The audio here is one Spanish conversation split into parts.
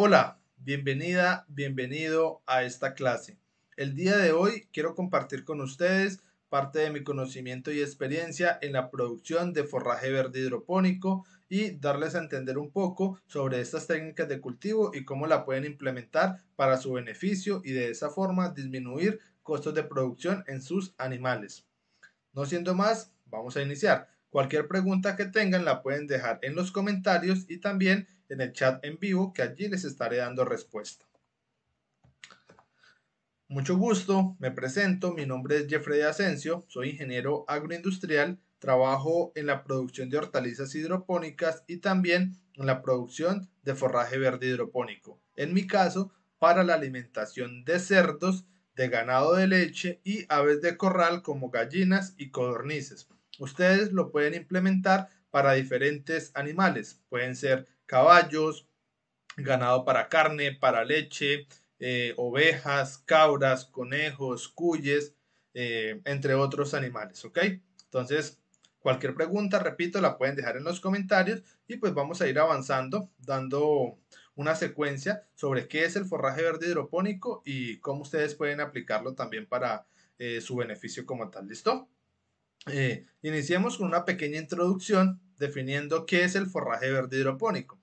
Hola, bienvenida, bienvenido a esta clase. El día de hoy quiero compartir con ustedes parte de mi conocimiento y experiencia en la producción de forraje verde hidropónico y darles a entender un poco sobre estas técnicas de cultivo y cómo la pueden implementar para su beneficio y de esa forma disminuir costos de producción en sus animales. No siendo más, vamos a iniciar. Cualquier pregunta que tengan la pueden dejar en los comentarios y también en el chat en vivo que allí les estaré dando respuesta. Mucho gusto, me presento, mi nombre es Jeffrey Asensio, soy ingeniero agroindustrial, trabajo en la producción de hortalizas hidropónicas y también en la producción de forraje verde hidropónico. En mi caso, para la alimentación de cerdos, de ganado de leche y aves de corral como gallinas y codornices. Ustedes lo pueden implementar para diferentes animales. Pueden ser caballos, ganado para carne, para leche, eh, ovejas, cabras, conejos, cuyes, eh, entre otros animales, ¿ok? Entonces, cualquier pregunta, repito, la pueden dejar en los comentarios y pues vamos a ir avanzando, dando una secuencia sobre qué es el forraje verde hidropónico y cómo ustedes pueden aplicarlo también para eh, su beneficio como tal, ¿listo? iniciemos con una pequeña introducción definiendo qué es el forraje verde hidropónico.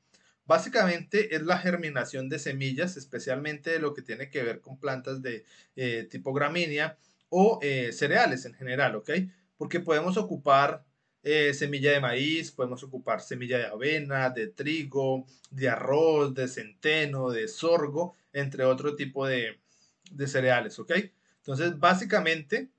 Básicamente es la germinación de semillas, especialmente de lo que tiene que ver con plantas de eh, tipo gramínea o eh, cereales en general, ¿ok? Porque podemos ocupar eh, semilla de maíz, podemos ocupar semilla de avena, de trigo, de arroz, de centeno, de sorgo, entre otro tipo de, de cereales, ¿ok? Entonces, básicamente,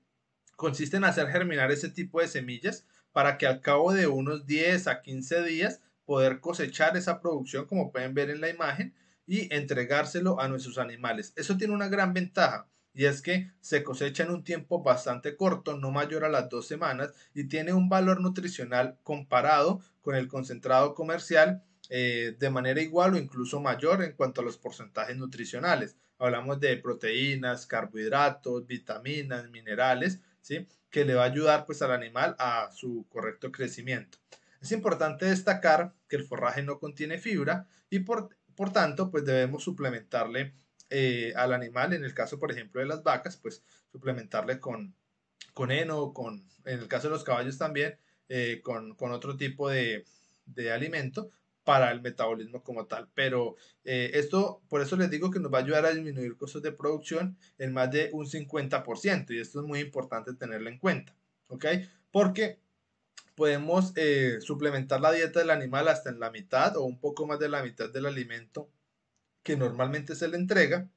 consiste en hacer germinar ese tipo de semillas para que al cabo de unos 10 a 15 días poder cosechar esa producción, como pueden ver en la imagen, y entregárselo a nuestros animales. Eso tiene una gran ventaja, y es que se cosecha en un tiempo bastante corto, no mayor a las dos semanas, y tiene un valor nutricional comparado con el concentrado comercial eh, de manera igual o incluso mayor en cuanto a los porcentajes nutricionales. Hablamos de proteínas, carbohidratos, vitaminas, minerales, ¿sí? que le va a ayudar pues al animal a su correcto crecimiento importante destacar que el forraje no contiene fibra y por, tanto pues debemos suplementarle eh, al animal, en el caso por ejemplo de las vacas, pues suplementarle con, con heno, con, en el caso de los caballos también, eh, con, otro tipo de, alimento para el metabolismo como tal. Pero eh, esto, por eso les digo que nos va a ayudar a disminuir costos de producción en más de un 50%, y esto es muy importante tenerlo en cuenta, ¿ok? Porque podemos eh, suplementar la dieta del animal hasta en la mitad o un poco más de la mitad del alimento que normalmente se le entrega.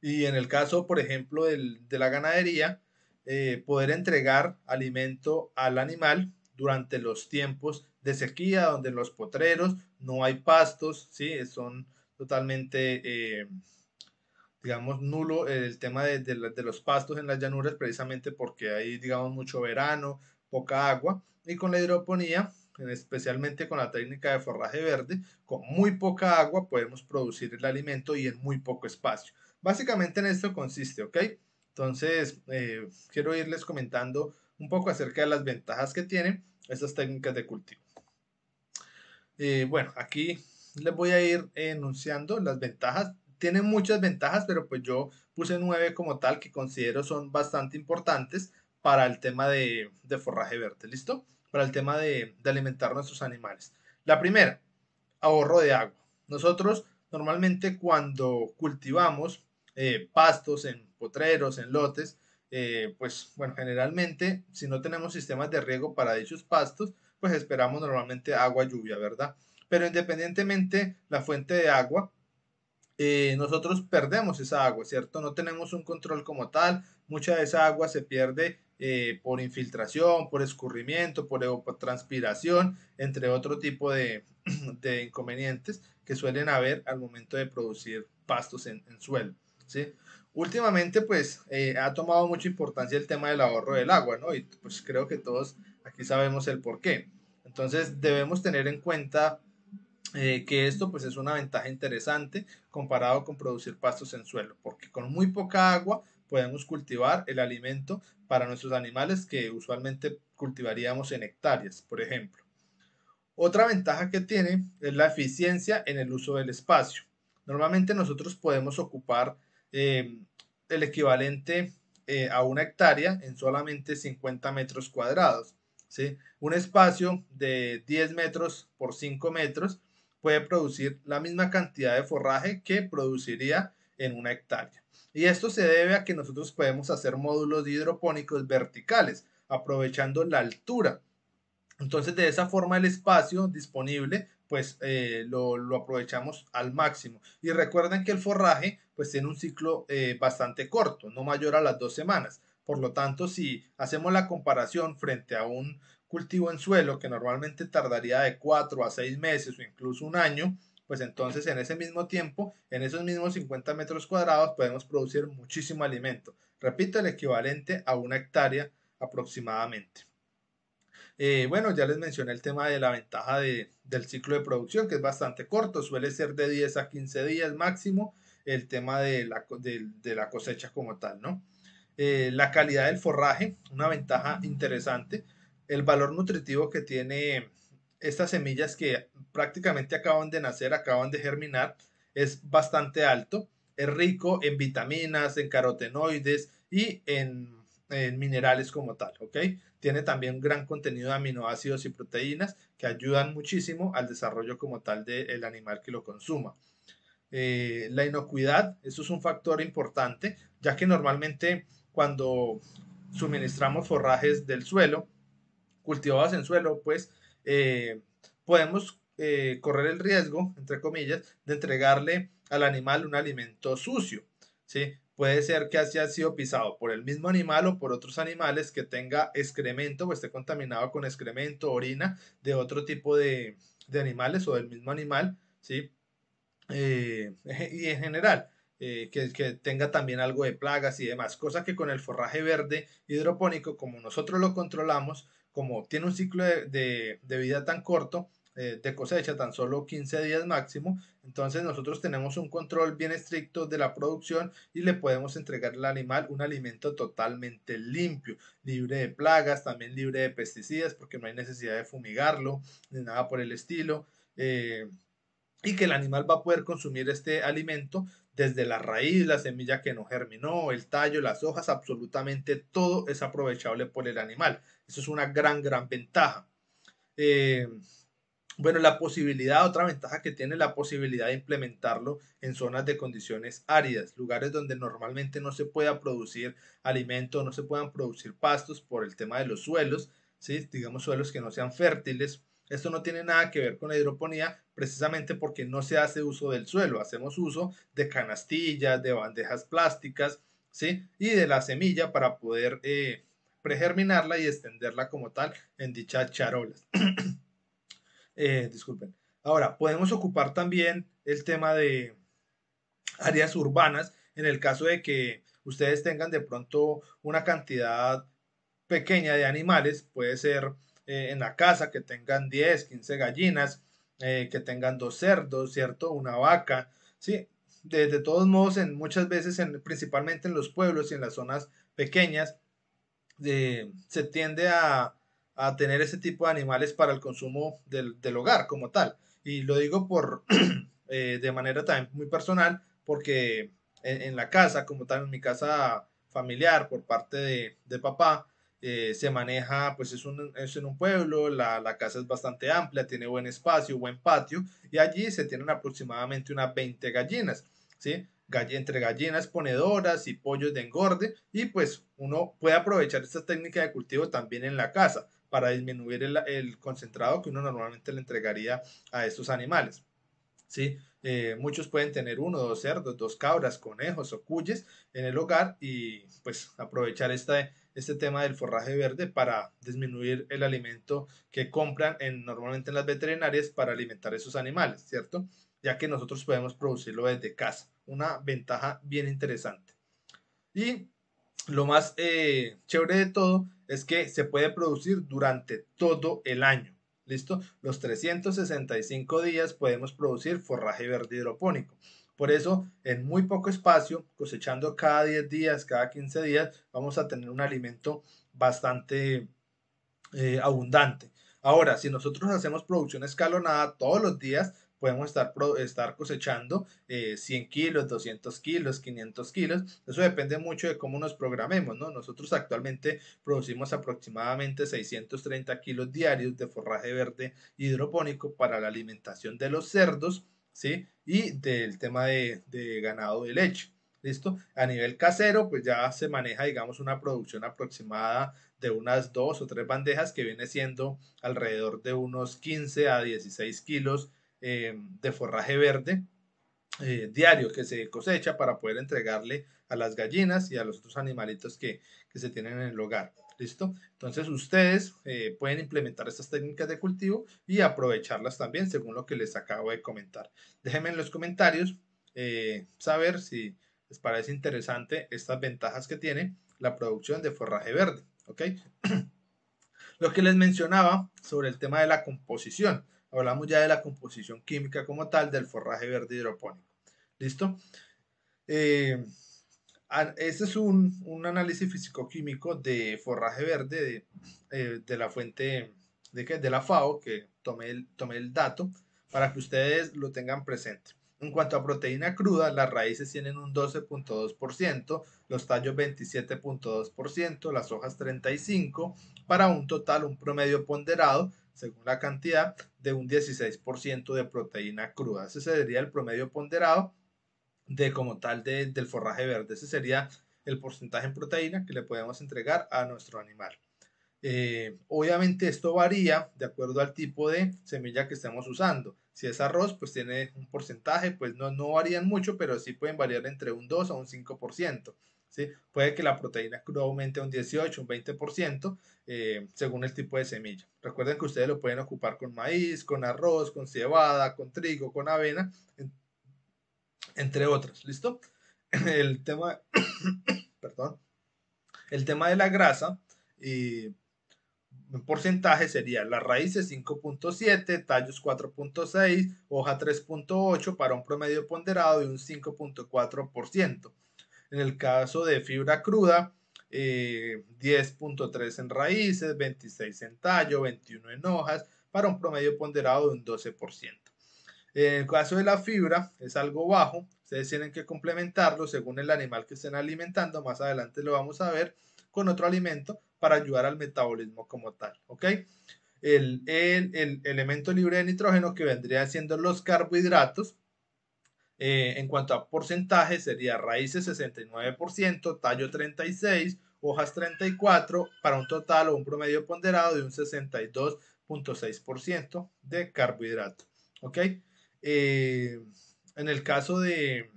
Y en el caso, por ejemplo, del, de la ganadería, eh, poder entregar alimento al animal durante los tiempos de sequía, donde los potreros no hay pastos, ¿sí? son totalmente, eh, digamos, nulo el tema de, los pastos en las llanuras, precisamente porque hay, digamos, mucho verano, poca agua y con la hidroponía, especialmente con la técnica de forraje verde, con muy poca agua podemos producir el alimento y en muy poco espacio. Básicamente en esto consiste, ¿ok? Entonces, eh, quiero irles comentando un poco acerca de las ventajas que tienen estas técnicas de cultivo. Eh, bueno, aquí les voy a ir enunciando las ventajas. Tienen muchas ventajas, pero pues yo puse nueve como tal que considero son bastante importantes para el tema de, forraje verde, ¿listo? Para el tema de, alimentar nuestros animales. La primera, ahorro de agua. Nosotros normalmente cuando cultivamos eh, pastos en potreros, en lotes, eh, pues bueno, generalmente si no tenemos sistemas de riego para dichos pastos, pues esperamos normalmente agua lluvia, ¿verdad? Pero independientemente la fuente de agua, eh, nosotros perdemos esa agua, ¿cierto? No tenemos un control como tal, mucha de esa agua se pierde eh, por infiltración, por escurrimiento, por transpiración, entre otro tipo de, inconvenientes que suelen haber al momento de producir pastos en, suelo. Últimamente, pues, eh, ha tomado mucha importancia el tema del ahorro del agua, ¿no? Y pues creo que todos aquí sabemos el por qué. Entonces, debemos tener en cuenta eh, que esto pues es una ventaja interesante comparado con producir pastos en suelo, porque con muy poca agua podemos cultivar el alimento para nuestros animales que usualmente cultivaríamos en hectáreas, por ejemplo. Otra ventaja que tiene es la eficiencia en el uso del espacio. Normalmente nosotros podemos ocupar em, el equivalente eh, a una hectárea en solamente 50 metros cuadrados. ¿sí? Un espacio de 10 metros por 5 metros puede producir la misma cantidad de forraje que produciría en una hectárea. Y esto se debe a que nosotros podemos hacer módulos hidropónicos verticales, aprovechando la altura. Entonces, de esa forma, el espacio disponible, pues eh, lo, aprovechamos al máximo. Y recuerden que el forraje, pues tiene un ciclo eh, bastante corto, no mayor a las dos semanas. Por lo tanto, si hacemos la comparación frente a un cultivo en suelo que normalmente tardaría de cuatro a seis meses o incluso un año, pues entonces en ese mismo tiempo, en esos mismos 50 metros cuadrados, podemos producir muchísimo alimento. Repito, el equivalente a una hectárea aproximadamente. Eh, bueno, ya les mencioné el tema de la ventaja del ciclo de producción, que es bastante corto, suele ser de 10 a 15 días máximo el tema de la, cosecha como tal, ¿no? Eh, la calidad del forraje, una ventaja interesante, el valor nutritivo que tiene estas semillas que prácticamente acaban de nacer, acaban de germinar, es bastante alto. Es rico en vitaminas, en carotenoides y en, minerales como tal, ¿ok? Tiene también un gran contenido de aminoácidos y proteínas que ayudan muchísimo al desarrollo como tal del animal que lo consuma. Eh, la inocuidad, eso es un factor importante, ya que normalmente cuando suministramos forrajes del suelo, cultivados en suelo, pues eh, podemos eh, correr el riesgo, entre comillas, de entregarle al animal un alimento sucio. ¿sí? Puede ser que haya sido pisado por el mismo animal o por otros animales que tenga excremento o esté contaminado con excremento, orina de otro tipo de, animales o del mismo animal. ¿sí? Eh, y en general, que, que, tenga también algo de plagas y demás, cosa que con el forraje verde hidropónico, como nosotros lo controlamos, como tiene un ciclo de, vida tan corto, eh, de cosecha tan solo 15 días máximo, entonces nosotros tenemos un control bien estricto de la producción y le podemos entregar al animal un alimento totalmente limpio, libre de plagas, también libre de pesticidas, porque no hay necesidad de fumigarlo, ni nada por el estilo. Eh, y que el animal va a poder consumir este alimento desde la raíz, la semilla que no germinó, el tallo, las hojas, absolutamente todo es aprovechable por el animal. Eso es una gran, gran ventaja. Eh, bueno, la posibilidad, otra ventaja que tiene la posibilidad de implementarlo en zonas de condiciones áridas, lugares donde normalmente no se pueda producir alimento, no se puedan producir pastos por el tema de los suelos, ¿sí? digamos suelos que no sean fértiles, esto no tiene nada que ver con la hidroponía precisamente porque no se hace uso del suelo, hacemos uso de canastillas, de bandejas plásticas, ¿sí? Y de la semilla para poder eh, pregerminarla y extenderla como tal en dichas charolas. Eh, disculpen. Ahora, podemos ocupar también el tema de áreas urbanas en el caso de que ustedes tengan de pronto una cantidad pequeña de animales, puede ser eh, en la casa, que tengan 10, 15 gallinas, eh, que tengan dos cerdos, ¿cierto? Una vaca, ¿sí? De, todos modos, en, muchas veces, en, principalmente en los pueblos y en las zonas pequeñas, se tiende a, tener ese tipo de animales para el consumo del, hogar como tal. Y lo digo por, eh, de manera también muy personal, porque en, la casa, como tal, en mi casa familiar, por parte de papá, eh, se maneja, pues es, en un pueblo, la, casa es bastante amplia, tiene buen espacio, buen patio, y allí se tienen aproximadamente unas 20 gallinas, ¿sí? Galle, entre gallinas ponedoras y pollos de engorde, y pues uno puede aprovechar esta técnica de cultivo también en la casa para disminuir el, concentrado que uno normalmente le entregaría a estos animales. ¿sí? Eh, muchos pueden tener uno, dos cerdos, dos cabras, conejos o cuyes en el hogar y pues aprovechar esta, este tema del forraje verde para disminuir el alimento que compran normalmente en las veterinarias para alimentar esos animales, ¿cierto? Ya que nosotros podemos producirlo desde casa. Una ventaja bien interesante. Y lo más eh, chévere de todo es que se puede producir durante todo el año. ¿Listo? Los 365 días podemos producir forraje verde hidropónico. Por eso, en muy poco espacio, cosechando cada 10 días, cada 15 días, vamos a tener un alimento bastante eh, abundante. Ahora, si nosotros hacemos producción escalonada todos los días, podemos estar, estar cosechando 100 eh, kilos, 200 kilos, 500 kilos. Eso depende mucho de cómo nos programemos, ¿no? Nosotros actualmente producimos aproximadamente 630 kilos diarios de forraje verde hidropónico para la alimentación de los cerdos y del tema de, ganado de leche. ¿Listo? A nivel casero, pues ya se maneja, digamos, una producción aproximada de unas dos o tres bandejas que viene siendo alrededor de unos 15 a 16 kilos eh, de forraje verde eh, diario que se cosecha para poder entregarle a las gallinas y a los otros animalitos que, que se tienen en el hogar. ¿Listo? Entonces ustedes eh, pueden implementar estas técnicas de cultivo y aprovecharlas también según lo que les acabo de comentar. Déjenme en los comentarios eh, saber si les parece interesante estas ventajas que tiene la producción de forraje verde. ¿Ok? lo que les mencionaba sobre el tema de la composición. Hablamos ya de la composición química como tal del forraje verde hidropónico. ¿Listo? Eh, este es un, un análisis físico-químico de forraje verde de, eh, de la fuente de, de la FAO, que tomé tomé el dato para que ustedes lo tengan presente. En cuanto a proteína cruda, las raíces tienen un 12.2%, los tallos 27.2%, las hojas 35%, para un total, un promedio ponderado, según la cantidad, de un 16% de proteína cruda. Ese sería el promedio ponderado de como tal del forraje verde. Ese sería el porcentaje en proteína que le podemos entregar a nuestro animal. Eh, obviamente esto varía de acuerdo al tipo de semilla que estemos usando. Si es arroz, pues tiene un porcentaje, pues no, no varían mucho, pero sí pueden variar entre un 2 a un 5%. ¿sí? Puede que la proteína cruda aumente un 18, un 20%, eh, según el tipo de semilla. Recuerden que ustedes lo pueden ocupar con maíz, con arroz, con cebada, con trigo, con avena entre otras, ¿listo? El tema, perdón, el tema de la grasa, y porcentaje sería las raíces 5.7, tallos 4.6, hoja 3.8 para un promedio ponderado de un 5.4%. En el caso de fibra cruda, 10.3 eh, en raíces, 26 en tallo, 21 en hojas, para un promedio ponderado de un 12%. Eh, en el caso de la fibra es algo bajo, ustedes tienen que complementarlo según el animal que estén alimentando, más adelante lo vamos a ver, con otro alimento para ayudar al metabolismo como tal, ¿ok? El, elemento libre de nitrógeno que vendría siendo los carbohidratos, eh, en cuanto a porcentaje sería raíces 69%, tallo 36%, hojas 34%, para un total o un promedio ponderado de un 62.6% de carbohidrato, ¿ok? Eh, en el caso de,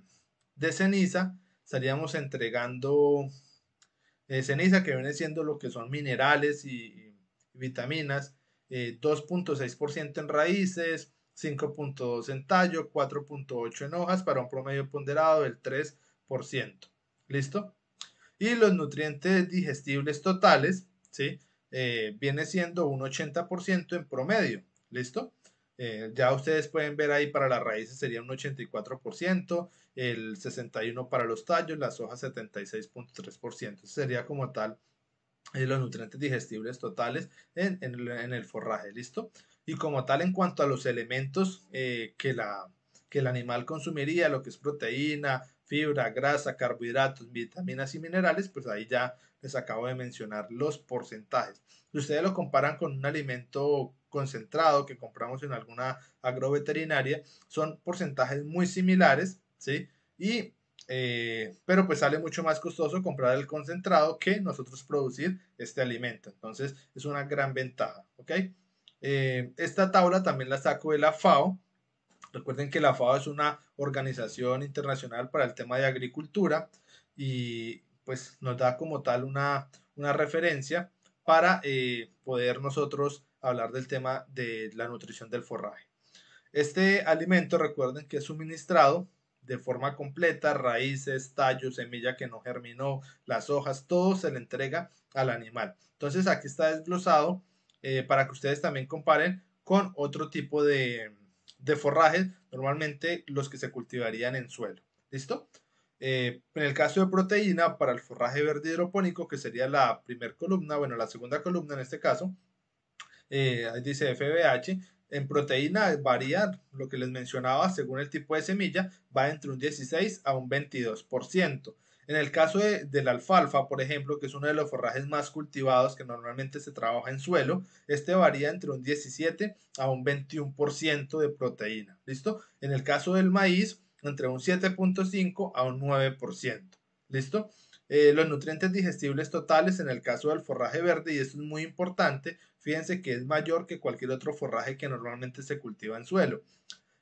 ceniza, estaríamos entregando eh, ceniza, que viene siendo lo que son minerales y, vitaminas, 2.6% eh, en raíces, 5.2 en tallo, 4.8 en hojas, para un promedio ponderado del 3%. ¿Listo? Y los nutrientes digestibles totales, ¿sí? viene siendo un 80% en promedio. ¿Listo? Eh, ya ustedes pueden ver ahí para las raíces sería un 84%, el 61% para los tallos, las hojas 76.3%. Sería como tal eh, los nutrientes digestibles totales en, el, forraje, ¿listo? Y como tal en cuanto a los elementos eh, que, la, que el animal consumiría, lo que es proteína, fibra, grasa, carbohidratos, vitaminas y minerales, pues ahí ya les acabo de mencionar los porcentajes. Si ustedes lo comparan con un alimento concentrado que compramos en alguna agroveterinaria, son porcentajes muy similares, ¿sí? Y, eh, pero pues sale mucho más costoso comprar el concentrado que nosotros producir este alimento. Entonces es una gran ventaja, ¿ok? Eh, esta tabla también la saco de la FAO. Recuerden que la FAO es una organización internacional para el tema de agricultura y pues nos da como tal una, una referencia para eh, poder nosotros hablar del tema de la nutrición del forraje. Este alimento, recuerden que es suministrado de forma completa, raíces, tallos, semilla que no germinó, las hojas, todo se le entrega al animal. Entonces aquí está desglosado eh, para que ustedes también comparen con otro tipo de, de normalmente los que se cultivarían en suelo. ¿Listo? Eh, en el caso de proteína, para el forraje verde hidropónico, que sería la primera columna, bueno, la segunda columna en este caso, eh, dice FBH, en proteína varía, lo que les mencionaba, según el tipo de semilla, va entre un 16 a un 22%. En el caso de, la alfalfa, por ejemplo, que es uno de los forrajes más cultivados que normalmente se trabaja en suelo, este varía entre un 17 a un 21% de proteína. ¿Listo? En el caso del maíz, entre un 7.5 a un 9%. ¿Listo? Eh, los nutrientes digestibles totales en el caso del forraje verde, y esto es muy importante fíjense que es mayor que cualquier otro forraje que normalmente se cultiva en suelo.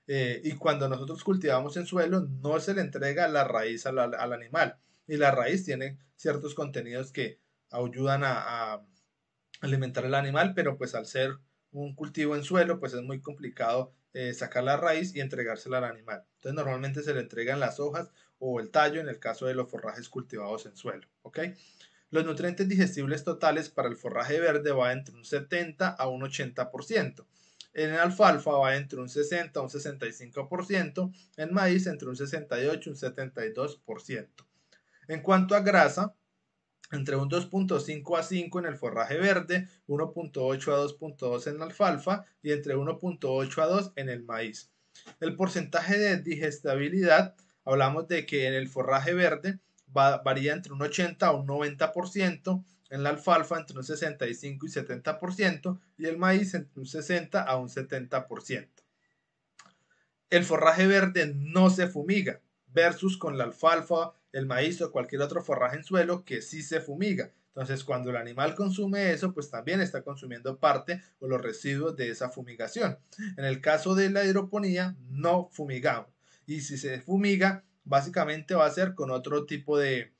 Eh, y cuando nosotros cultivamos en suelo, no se le entrega la raíz al, animal. Y la raíz tiene ciertos contenidos que ayudan a, alimentar al animal, pero pues al ser un cultivo en suelo, pues es muy complicado eh, sacar la raíz y entregársela al animal. Entonces normalmente se le entregan las hojas o el tallo en el caso de los forrajes cultivados en suelo. ¿ok?, los nutrientes digestibles totales para el forraje verde va entre un 70 a un 80%. En el alfalfa va entre un 60 a un 65%, en maíz entre un 68 y un 72%. En cuanto a grasa, entre un 2.5 a 5 en el forraje verde, 1.8 a 2.2 en el alfalfa y entre 1.8 a 2 en el maíz. El porcentaje de digestibilidad, hablamos de que en el forraje verde varía entre un 80 a un 90%, en la alfalfa entre un 65 y 70% y el maíz entre un 60 a un 70%. El forraje verde no se fumiga versus con la alfalfa, el maíz o cualquier otro forraje en suelo que sí se fumiga. Entonces, cuando el animal consume eso, pues también está consumiendo parte o los residuos de esa fumigación. En el caso de la hidroponía, no fumigamos. Y si se fumiga, básicamente va a ser con otro tipo de,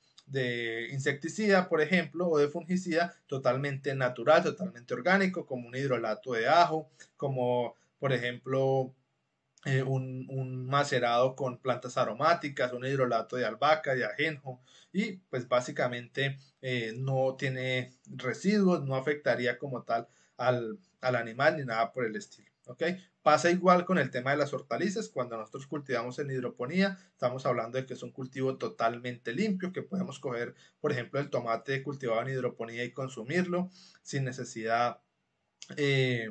insecticida, por ejemplo, o de fungicida totalmente natural, totalmente orgánico, como un hidrolato de ajo, como por ejemplo eh, un, macerado con plantas aromáticas, un hidrolato de albahaca, de ajenjo, y pues básicamente eh, no tiene residuos, no afectaría como tal al, al animal ni nada por el estilo. ¿ok? Pasa igual con el tema de las hortalizas. Cuando nosotros cultivamos en hidroponía, estamos hablando de que es un cultivo totalmente limpio, que podemos coger, por ejemplo, el tomate cultivado en hidroponía y consumirlo sin necesidad eh,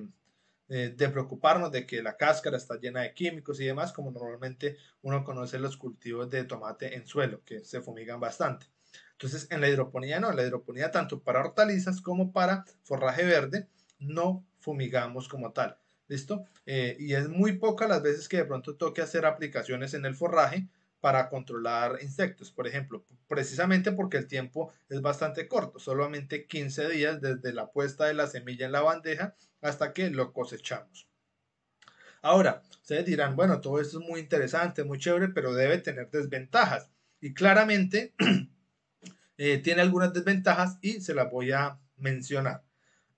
eh, de preocuparnos de que la cáscara está llena de químicos y demás, como normalmente uno conoce los cultivos de tomate en suelo, que se fumigan bastante. Entonces, en la hidroponía no, en la hidroponía tanto para hortalizas como para forraje verde, no fumigamos como tal ¿Listo? Eh, y es muy poca las veces que de pronto toque hacer aplicaciones en el forraje para controlar insectos, por ejemplo, precisamente porque el tiempo es bastante corto, solamente 15 días desde la puesta de la semilla en la bandeja hasta que lo cosechamos. Ahora, ustedes dirán, bueno, todo esto es muy interesante, muy chévere, pero debe tener desventajas. Y claramente eh, tiene algunas desventajas y se las voy a mencionar.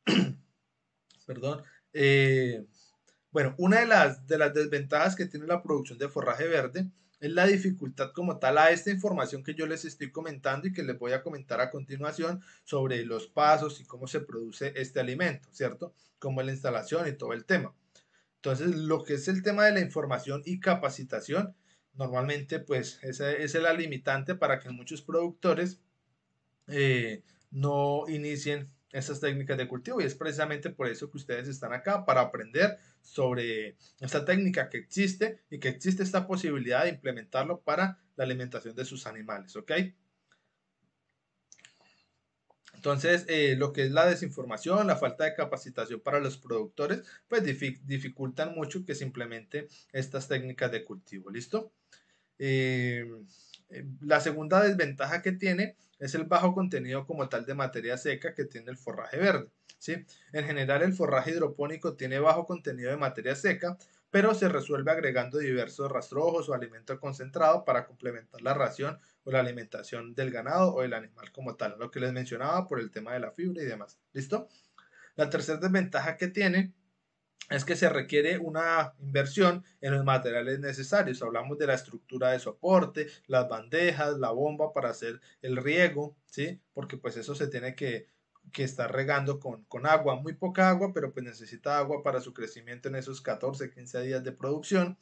Perdón. Eh, bueno, una de las, de las desventajas que tiene la producción de forraje verde es la dificultad como tal a esta información que yo les estoy comentando y que les voy a comentar a continuación sobre los pasos y cómo se produce este alimento, ¿cierto? Como la instalación y todo el tema. Entonces, lo que es el tema de la información y capacitación, normalmente pues esa, es la limitante para que muchos productores eh, no inicien esas técnicas de cultivo y es precisamente por eso que ustedes están acá, para aprender sobre esta técnica que existe y que existe esta posibilidad de implementarlo para la alimentación de sus animales, ¿ok? Entonces, eh, lo que es la desinformación, la falta de capacitación para los productores, pues dificultan mucho que se implemente estas técnicas de cultivo, ¿listo? Eh, eh, la segunda desventaja que tiene es el bajo contenido como tal de materia seca que tiene el forraje verde. ¿sí? En general el forraje hidropónico tiene bajo contenido de materia seca, pero se resuelve agregando diversos rastrojos o alimento concentrado para complementar la ración o la alimentación del ganado o el animal como tal, lo que les mencionaba por el tema de la fibra y demás. ¿Listo? La tercera desventaja que tiene es que se requiere una inversión en los materiales necesarios. Hablamos de la estructura de soporte, las bandejas, la bomba para hacer el riego, ¿sí? Porque pues eso se tiene que que está regando con, agua, muy poca agua, pero pues necesita agua para su crecimiento en esos 14, 15 días de producción,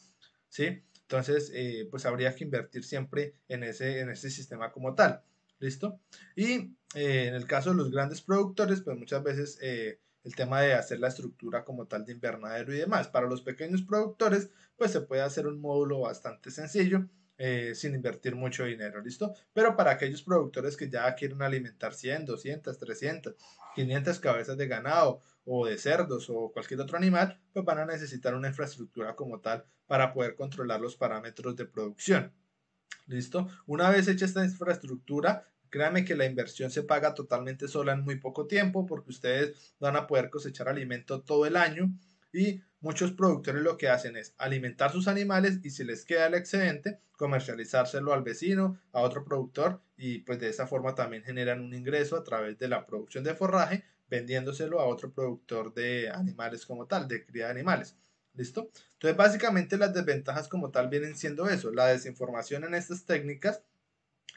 ¿sí? Entonces, eh, pues habría que invertir siempre en ese, en sistema como tal, ¿listo? Y eh, en el caso de los grandes productores, pues muchas veces eh, el tema de hacer la estructura como tal de invernadero y demás. Para los pequeños productores, pues se puede hacer un módulo bastante sencillo, eh, sin invertir mucho dinero, ¿listo? Pero para aquellos productores que ya quieren alimentar 100, 200, 300, 500 cabezas de ganado o de cerdos o cualquier otro animal, pues van a necesitar una infraestructura como tal para poder controlar los parámetros de producción. ¿Listo? Una vez hecha esta infraestructura, Créanme que la inversión se paga totalmente sola en muy poco tiempo porque ustedes van a poder cosechar alimento todo el año y Muchos productores lo que hacen es alimentar sus animales y si les queda el excedente, comercializárselo al vecino, a otro productor y pues de esa forma también generan un ingreso a través de la producción de forraje, vendiéndoselo a otro productor de animales como tal, de cría de animales. ¿Listo? Entonces básicamente las desventajas como tal vienen siendo eso, la desinformación en estas técnicas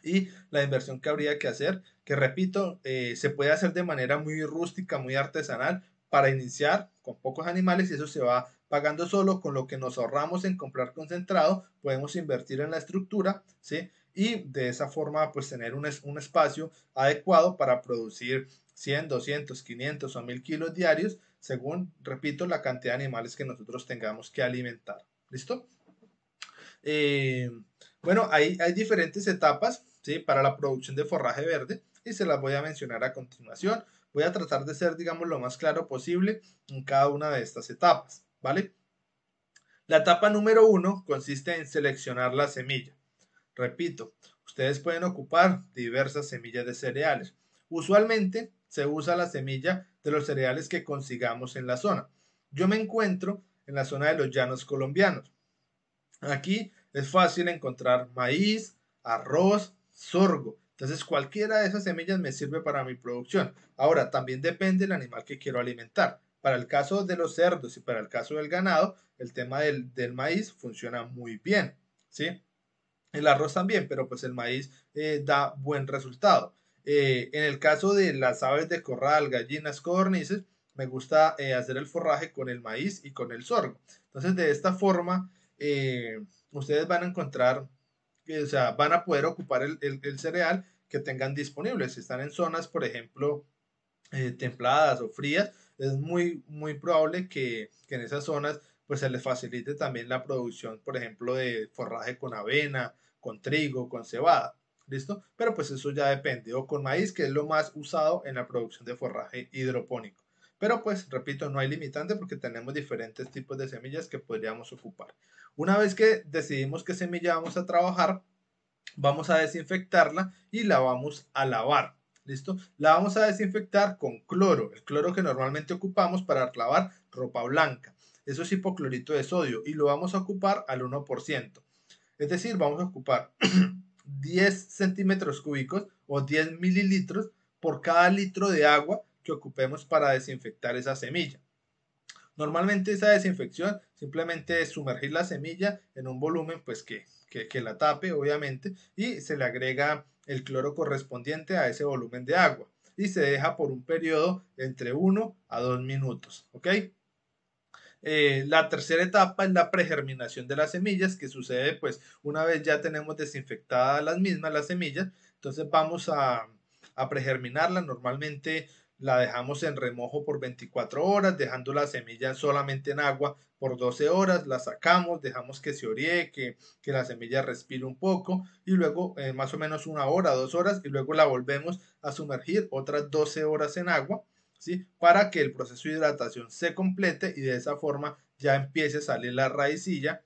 y la inversión que habría que hacer, que repito, eh, se puede hacer de manera muy rústica, muy artesanal, para iniciar con pocos animales y eso se va pagando solo con lo que nos ahorramos en comprar concentrado, podemos invertir en la estructura, ¿sí? Y de esa forma pues tener un, espacio adecuado para producir 100, 200, 500 o 1000 kilos diarios, según, repito, la cantidad de animales que nosotros tengamos que alimentar. ¿Listo? Eh, bueno, hay, hay diferentes etapas ¿sí? para la producción de forraje verde y se las voy a mencionar a continuación. Voy a tratar de ser, digamos, lo más claro posible en cada una de estas etapas, ¿vale? La etapa número uno consiste en seleccionar la semilla. Repito, ustedes pueden ocupar diversas semillas de cereales. Usualmente se usa la semilla de los cereales que consigamos en la zona. Yo me encuentro en la zona de los llanos colombianos. Aquí es fácil encontrar maíz, arroz, sorgo, entonces cualquiera de esas semillas me sirve para mi producción. Ahora, también depende del animal que quiero alimentar. Para el caso de los cerdos y para el caso del ganado, el tema del, maíz funciona muy bien, ¿sí? El arroz también, pero pues el maíz eh, da buen resultado. Eh, en el caso de las aves de corral, gallinas, codornices, me gusta eh, hacer el forraje con el maíz y con el sorgo. Entonces, de esta forma, ustedes van a encontrar o sea, van a poder ocupar el, cereal que tengan disponible. Si están en zonas, por ejemplo, eh, templadas o frías, es muy, muy probable que, que, en esas zonas pues se les facilite también la producción, por ejemplo, de forraje con avena, con trigo, con cebada, ¿listo? Pero pues eso ya depende, o con maíz, que es lo más usado en la producción de forraje hidropónico. Pero pues, repito, no hay limitante porque tenemos diferentes tipos de semillas que podríamos ocupar. Una vez que decidimos qué semilla vamos a trabajar, vamos a desinfectarla y la vamos a lavar. ¿Listo? La vamos a desinfectar con cloro, el cloro que normalmente ocupamos para lavar ropa blanca. Eso es hipoclorito de sodio y lo vamos a ocupar al 1%. Es decir, vamos a ocupar 10 centímetros cúbicos o 10 mililitros por cada litro de agua que ocupemos para desinfectar esa semilla. Normalmente esa desinfección simplemente es sumergir la semilla en un volumen pues que, la tape obviamente y se le agrega el cloro correspondiente a ese volumen de agua y se deja por un periodo entre 1 a 2 minutos. ¿ok? Eh, la tercera etapa es la pregerminación de las semillas, que sucede pues una vez ya tenemos desinfectadas las mismas, las semillas, entonces vamos a, a pregerminarlas. Normalmente la dejamos en remojo por 24 horas, dejando la semilla solamente en agua por 12 horas, la sacamos, dejamos que se orie, que, la semilla respire un poco y luego eh, más o menos una hora, dos horas y luego la volvemos a sumergir otras 12 horas en agua, ¿sí? Para que el proceso de hidratación se complete y de esa forma ya empiece a salir la raicilla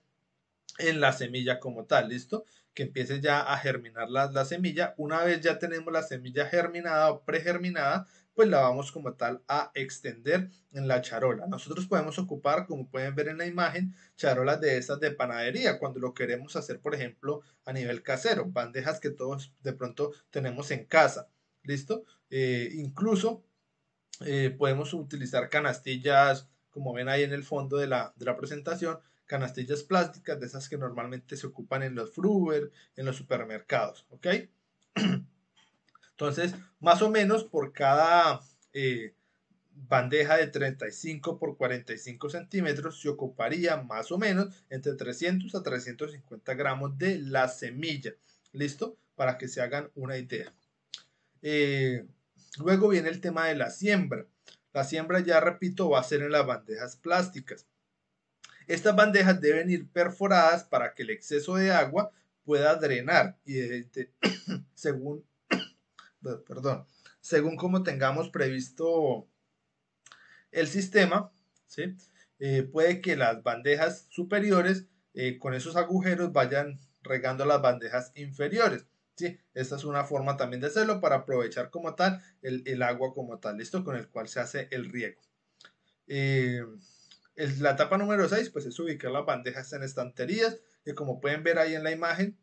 en la semilla como tal, ¿listo? Que empiece ya a germinar la, la semilla. Una vez ya tenemos la semilla germinada o pregerminada, pues la vamos como tal a extender en la charola. Nosotros podemos ocupar, como pueden ver en la imagen, charolas de estas de panadería, cuando lo queremos hacer, por ejemplo, a nivel casero, bandejas que todos de pronto tenemos en casa. ¿Listo? Eh, incluso eh, podemos utilizar canastillas, como ven ahí en el fondo de la, presentación, canastillas plásticas, de esas que normalmente se ocupan en los fruver, en los supermercados, ¿ok? Entonces, más o menos por cada eh, bandeja de 35 por 45 centímetros se ocuparía más o menos entre 300 a 350 gramos de la semilla. ¿Listo? Para que se hagan una idea. Eh, luego viene el tema de la siembra. La siembra, ya repito, va a ser en las bandejas plásticas. Estas bandejas deben ir perforadas para que el exceso de agua pueda drenar y según perdón, según como tengamos previsto el sistema, ¿sí? Eh, puede que las bandejas superiores eh, con esos agujeros vayan regando las bandejas inferiores. ¿sí? Esta es una forma también de hacerlo para aprovechar como tal el, agua como tal, listo, con el cual se hace el riego. Eh, la etapa número 6 pues es ubicar las bandejas en estanterías, que como pueden ver ahí en la imagen,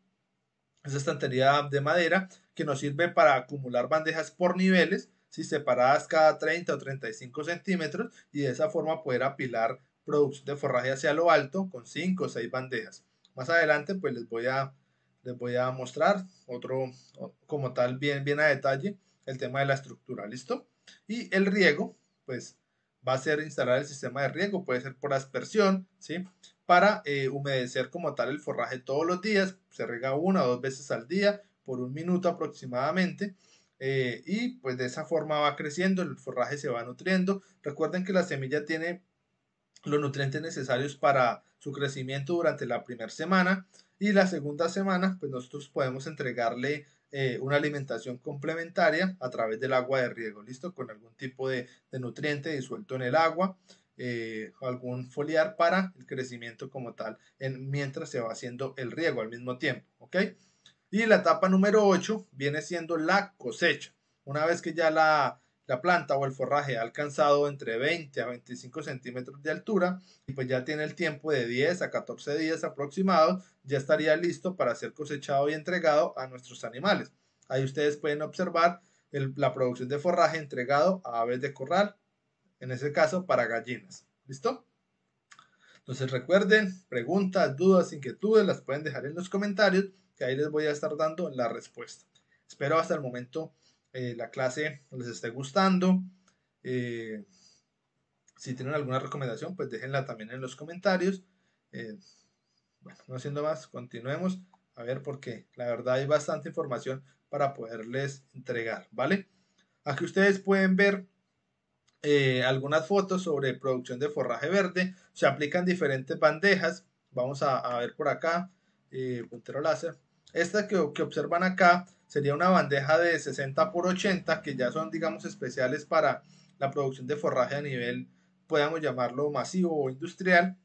esa estantería de madera que nos sirve para acumular bandejas por niveles, si separadas cada 30 o 35 centímetros y de esa forma poder apilar productos de forraje hacia lo alto con 5 o 6 bandejas. Más adelante pues les voy a, les voy a mostrar otro como tal bien, bien a detalle el tema de la estructura, ¿listo? Y el riego pues va a ser instalar el sistema de riego, puede ser por aspersión, ¿sí? para eh, humedecer como tal el forraje todos los días. Se rega una o dos veces al día por un minuto aproximadamente. Eh, y pues de esa forma va creciendo, el forraje se va nutriendo. Recuerden que la semilla tiene los nutrientes necesarios para su crecimiento durante la primera semana y la segunda semana pues nosotros podemos entregarle eh, una alimentación complementaria a través del agua de riego, listo, con algún tipo de, de nutriente disuelto en el agua eh, algún foliar para el crecimiento como tal mientras se va haciendo el riego al mismo tiempo. ¿ok? Y la etapa número 8 viene siendo la cosecha. Una vez que ya la, planta o el forraje ha alcanzado entre 20 a 25 centímetros de altura y pues ya tiene el tiempo de 10 a 14 días aproximado ya estaría listo para ser cosechado y entregado a nuestros animales. Ahí ustedes pueden observar la producción de forraje entregado a aves de corral, en ese caso para gallinas. ¿Listo? Entonces recuerden, preguntas, dudas, inquietudes, las pueden dejar en los comentarios, que ahí les voy a estar dando la respuesta. Espero hasta el momento eh, la clase les esté gustando. Eh, si tienen alguna recomendación, pues déjenla también en los comentarios. Eh, bueno, no haciendo más, continuemos a ver porque la verdad hay bastante información para poderles entregar, ¿vale? Aquí ustedes pueden ver eh, algunas fotos sobre producción de forraje verde. Se aplican diferentes bandejas. Vamos a, ver por acá, eh, puntero láser. Esta que, observan acá sería una bandeja de 60 por 80 que ya son, digamos, especiales para la producción de forraje a nivel, podamos llamarlo masivo o industrial.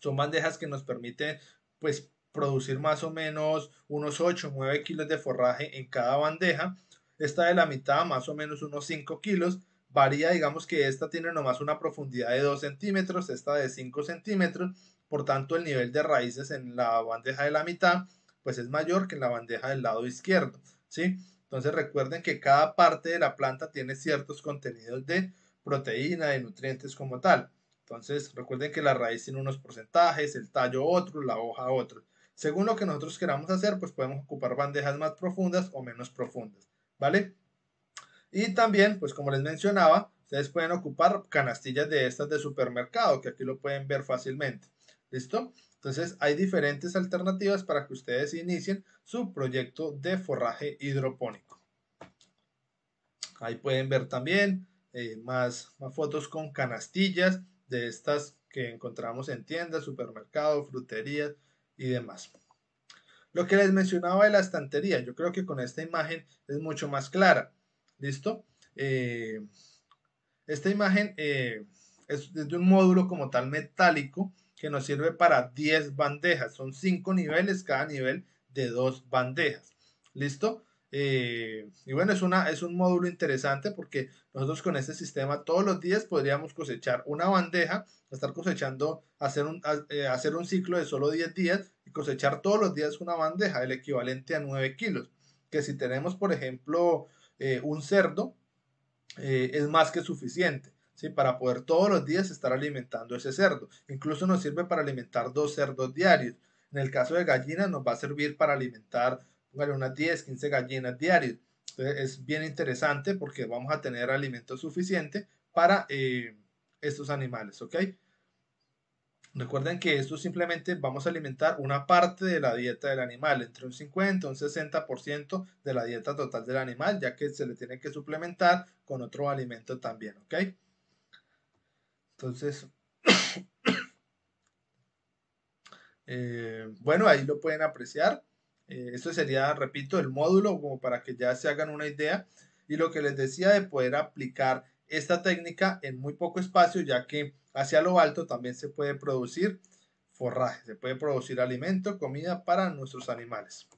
Son bandejas que nos permiten, pues, producir más o menos unos 8 o 9 kilos de forraje en cada bandeja. Esta de la mitad, más o menos unos 5 kilos varía, digamos que esta tiene nomás una profundidad de 2 centímetros, esta de 5 centímetros, por tanto el nivel de raíces en la bandeja de la mitad pues es mayor que en la bandeja del lado izquierdo, ¿sí? Entonces recuerden que cada parte de la planta tiene ciertos contenidos de proteína, de nutrientes como tal. Entonces recuerden que la raíz tiene unos porcentajes, el tallo otro, la hoja otro. Según lo que nosotros queramos hacer, pues podemos ocupar bandejas más profundas o menos profundas, ¿vale? Y también, pues como les mencionaba, ustedes pueden ocupar canastillas de estas de supermercado, que aquí lo pueden ver fácilmente. ¿Listo? Entonces hay diferentes alternativas para que ustedes inicien su proyecto de forraje hidropónico. Ahí pueden ver también eh, más, más fotos con canastillas de estas que encontramos en tiendas, supermercados, fruterías y demás. Lo que les mencionaba de la estantería, yo creo que con esta imagen es mucho más clara. ¿Listo? Eh, esta imagen eh, es de un módulo como tal metálico que nos sirve para 10 bandejas. Son 5 niveles, cada nivel de 2 bandejas. ¿Listo? Eh, y bueno, es, una, es un módulo interesante porque nosotros con este sistema todos los días podríamos cosechar una bandeja, estar cosechando, hacer un, hacer un ciclo de solo 10 días y cosechar todos los días una bandeja, el equivalente a 9 kilos. Que si tenemos, por ejemplo, eh, un cerdo eh, es más que suficiente. ¿sí? Para poder todos los días estar alimentando ese cerdo. Incluso nos sirve para alimentar dos cerdos diarios. En el caso de gallinas nos va a servir para alimentar unas 10, 15 gallinas diarias. es bien interesante porque vamos a tener alimento suficiente para eh, estos animales, ¿ok? Recuerden que esto simplemente vamos a alimentar una parte de la dieta del animal, entre un 50 y un 60% de la dieta total del animal, ya que se le tiene que suplementar con otro alimento también, ¿ok? Entonces, eh, bueno, ahí lo pueden apreciar. Eh, esto sería, repito, el módulo como para que ya se hagan una idea. Y lo que les decía de poder aplicar esta técnica en muy poco espacio, ya que Hacia lo alto también se puede producir forraje, se puede producir alimento, comida para nuestros animales.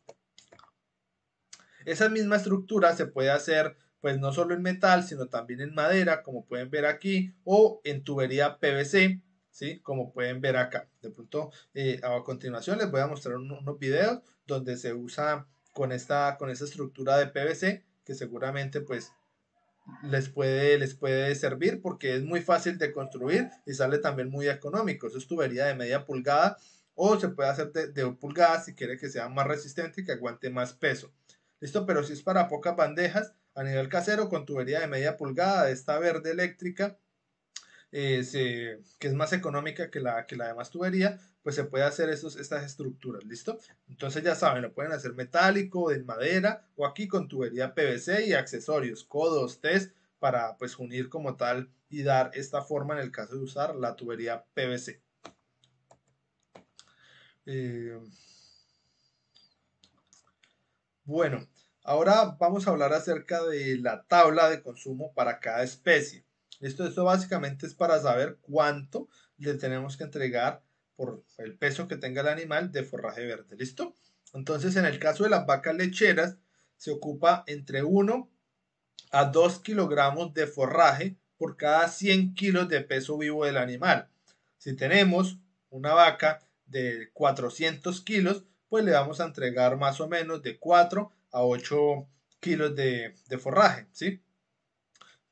Esa misma estructura se puede hacer pues no solo en metal, sino también en madera, como pueden ver aquí, o en tubería PVC, ¿sí? Como pueden ver acá. De pronto, eh, a continuación les voy a mostrar unos videos donde se usa con esta, con esta estructura de PVC, que seguramente pues les puede, les puede servir porque es muy fácil de construir y sale también muy económico. Eso es tubería de media pulgada o se puede hacer de, de pulgadas si quiere que sea más resistente y que aguante más peso. Listo, pero si es para pocas bandejas a nivel casero con tubería de media pulgada, esta verde eléctrica, eh, que es más económica que la, que la demás tubería, pues se puede hacer estas estructuras, ¿listo? Entonces ya saben, lo pueden hacer metálico, en madera o aquí con tubería PVC y accesorios, codos, test, para pues unir como tal y dar esta forma en el caso de usar la tubería PVC. Eh, bueno, ahora vamos a hablar acerca de la tabla de consumo para cada especie. Esto, esto básicamente es para saber cuánto le tenemos que entregar por el peso que tenga el animal de forraje verde. ¿Listo? Entonces, en el caso de las vacas lecheras, se ocupa entre 1 a 2 kilogramos de forraje por cada 100 kilos de peso vivo del animal. Si tenemos una vaca de 400 kilos, pues le vamos a entregar más o menos de 4 a 8 kilos de, forraje, ¿sí?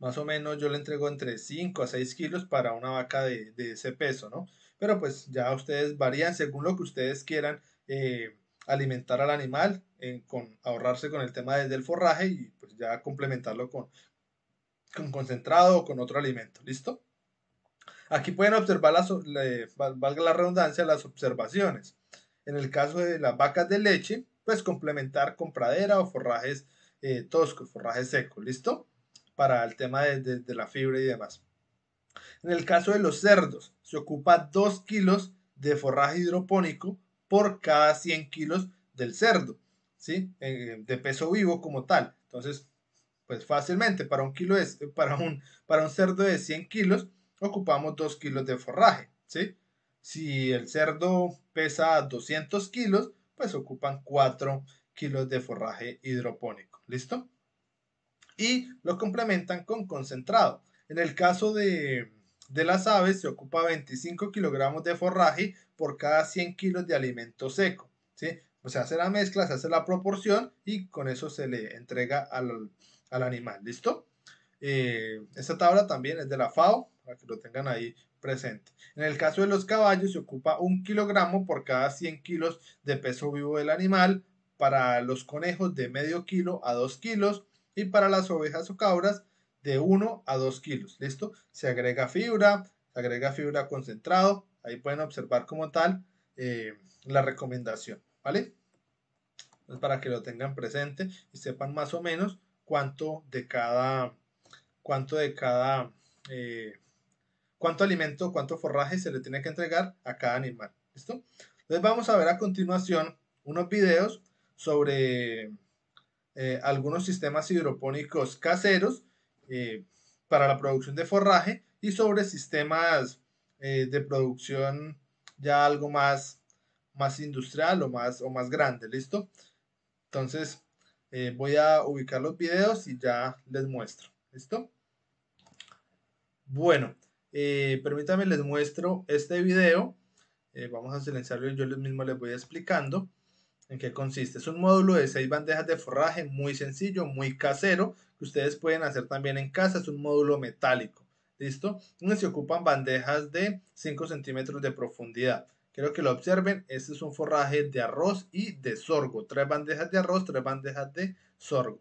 Más o menos yo le entrego entre 5 a 6 kilos para una vaca de, de ese peso, ¿no? pero pues ya ustedes varían según lo que ustedes quieran eh, alimentar al animal, eh, con ahorrarse con el tema del forraje y pues ya complementarlo con, con concentrado o con otro alimento, ¿listo? Aquí pueden observar, las, valga la redundancia, las observaciones. En el caso de las vacas de leche, pues complementar con pradera o forrajes eh, toscos, forrajes secos, ¿listo? Para el tema de la fibra y demás. En el caso de los cerdos, se ocupa 2 kilos de forraje hidropónico por cada 100 kilos del cerdo, ¿sí? Eh, de peso vivo como tal. Entonces, pues fácilmente, para un, para para un cerdo de 100 kilos, ocupamos 2 kilos de forraje, ¿sí? Si el cerdo pesa 200 kilos, pues ocupan 4 kilos de forraje hidropónico, ¿listo? Y lo complementan con concentrado. En el caso de, las aves se ocupa 25 kilogramos de forraje por cada 100 kilos de alimento seco. ¿sí? O se hace la mezcla, se hace la proporción y con eso se le entrega al, animal. ¿Listo? Eh, esta tabla también es de la FAO, para que lo tengan ahí presente. En el caso de los caballos se ocupa un kilogramo por cada 100 kilos de peso vivo del animal, para los conejos de medio kilo a 2 kilos y para las ovejas o cabras de 1 a 2 kilos. ¿Listo? Se agrega fibra, se agrega fibra concentrado. Ahí pueden observar como tal eh, la recomendación. ¿Vale? para que lo tengan presente y sepan más o menos cuánto de cada, cuánto de cada, eh, cuánto alimento, cuánto forraje se le tiene que entregar a cada animal. ¿Listo? Entonces vamos a ver a continuación unos videos sobre eh, algunos sistemas hidropónicos caseros eh, para la producción de forraje y sobre sistemas eh, de producción ya algo más, más industrial o más, o más grande, ¿listo? Entonces eh, voy a ubicar los videos y ya les muestro, ¿listo? Bueno, permítanme les muestro este video. vamos a silenciarlo y yo mismo les voy explicando en qué consiste. Es un módulo de seis bandejas de forraje muy sencillo, muy casero, que ustedes pueden hacer también en casa. Es un módulo metálico, ¿listo? Donde se ocupan bandejas de 5 centímetros de profundidad. Quiero que lo observen, este es un forraje de arroz y de sorgo. Tres bandejas de arroz, tres bandejas de sorgo.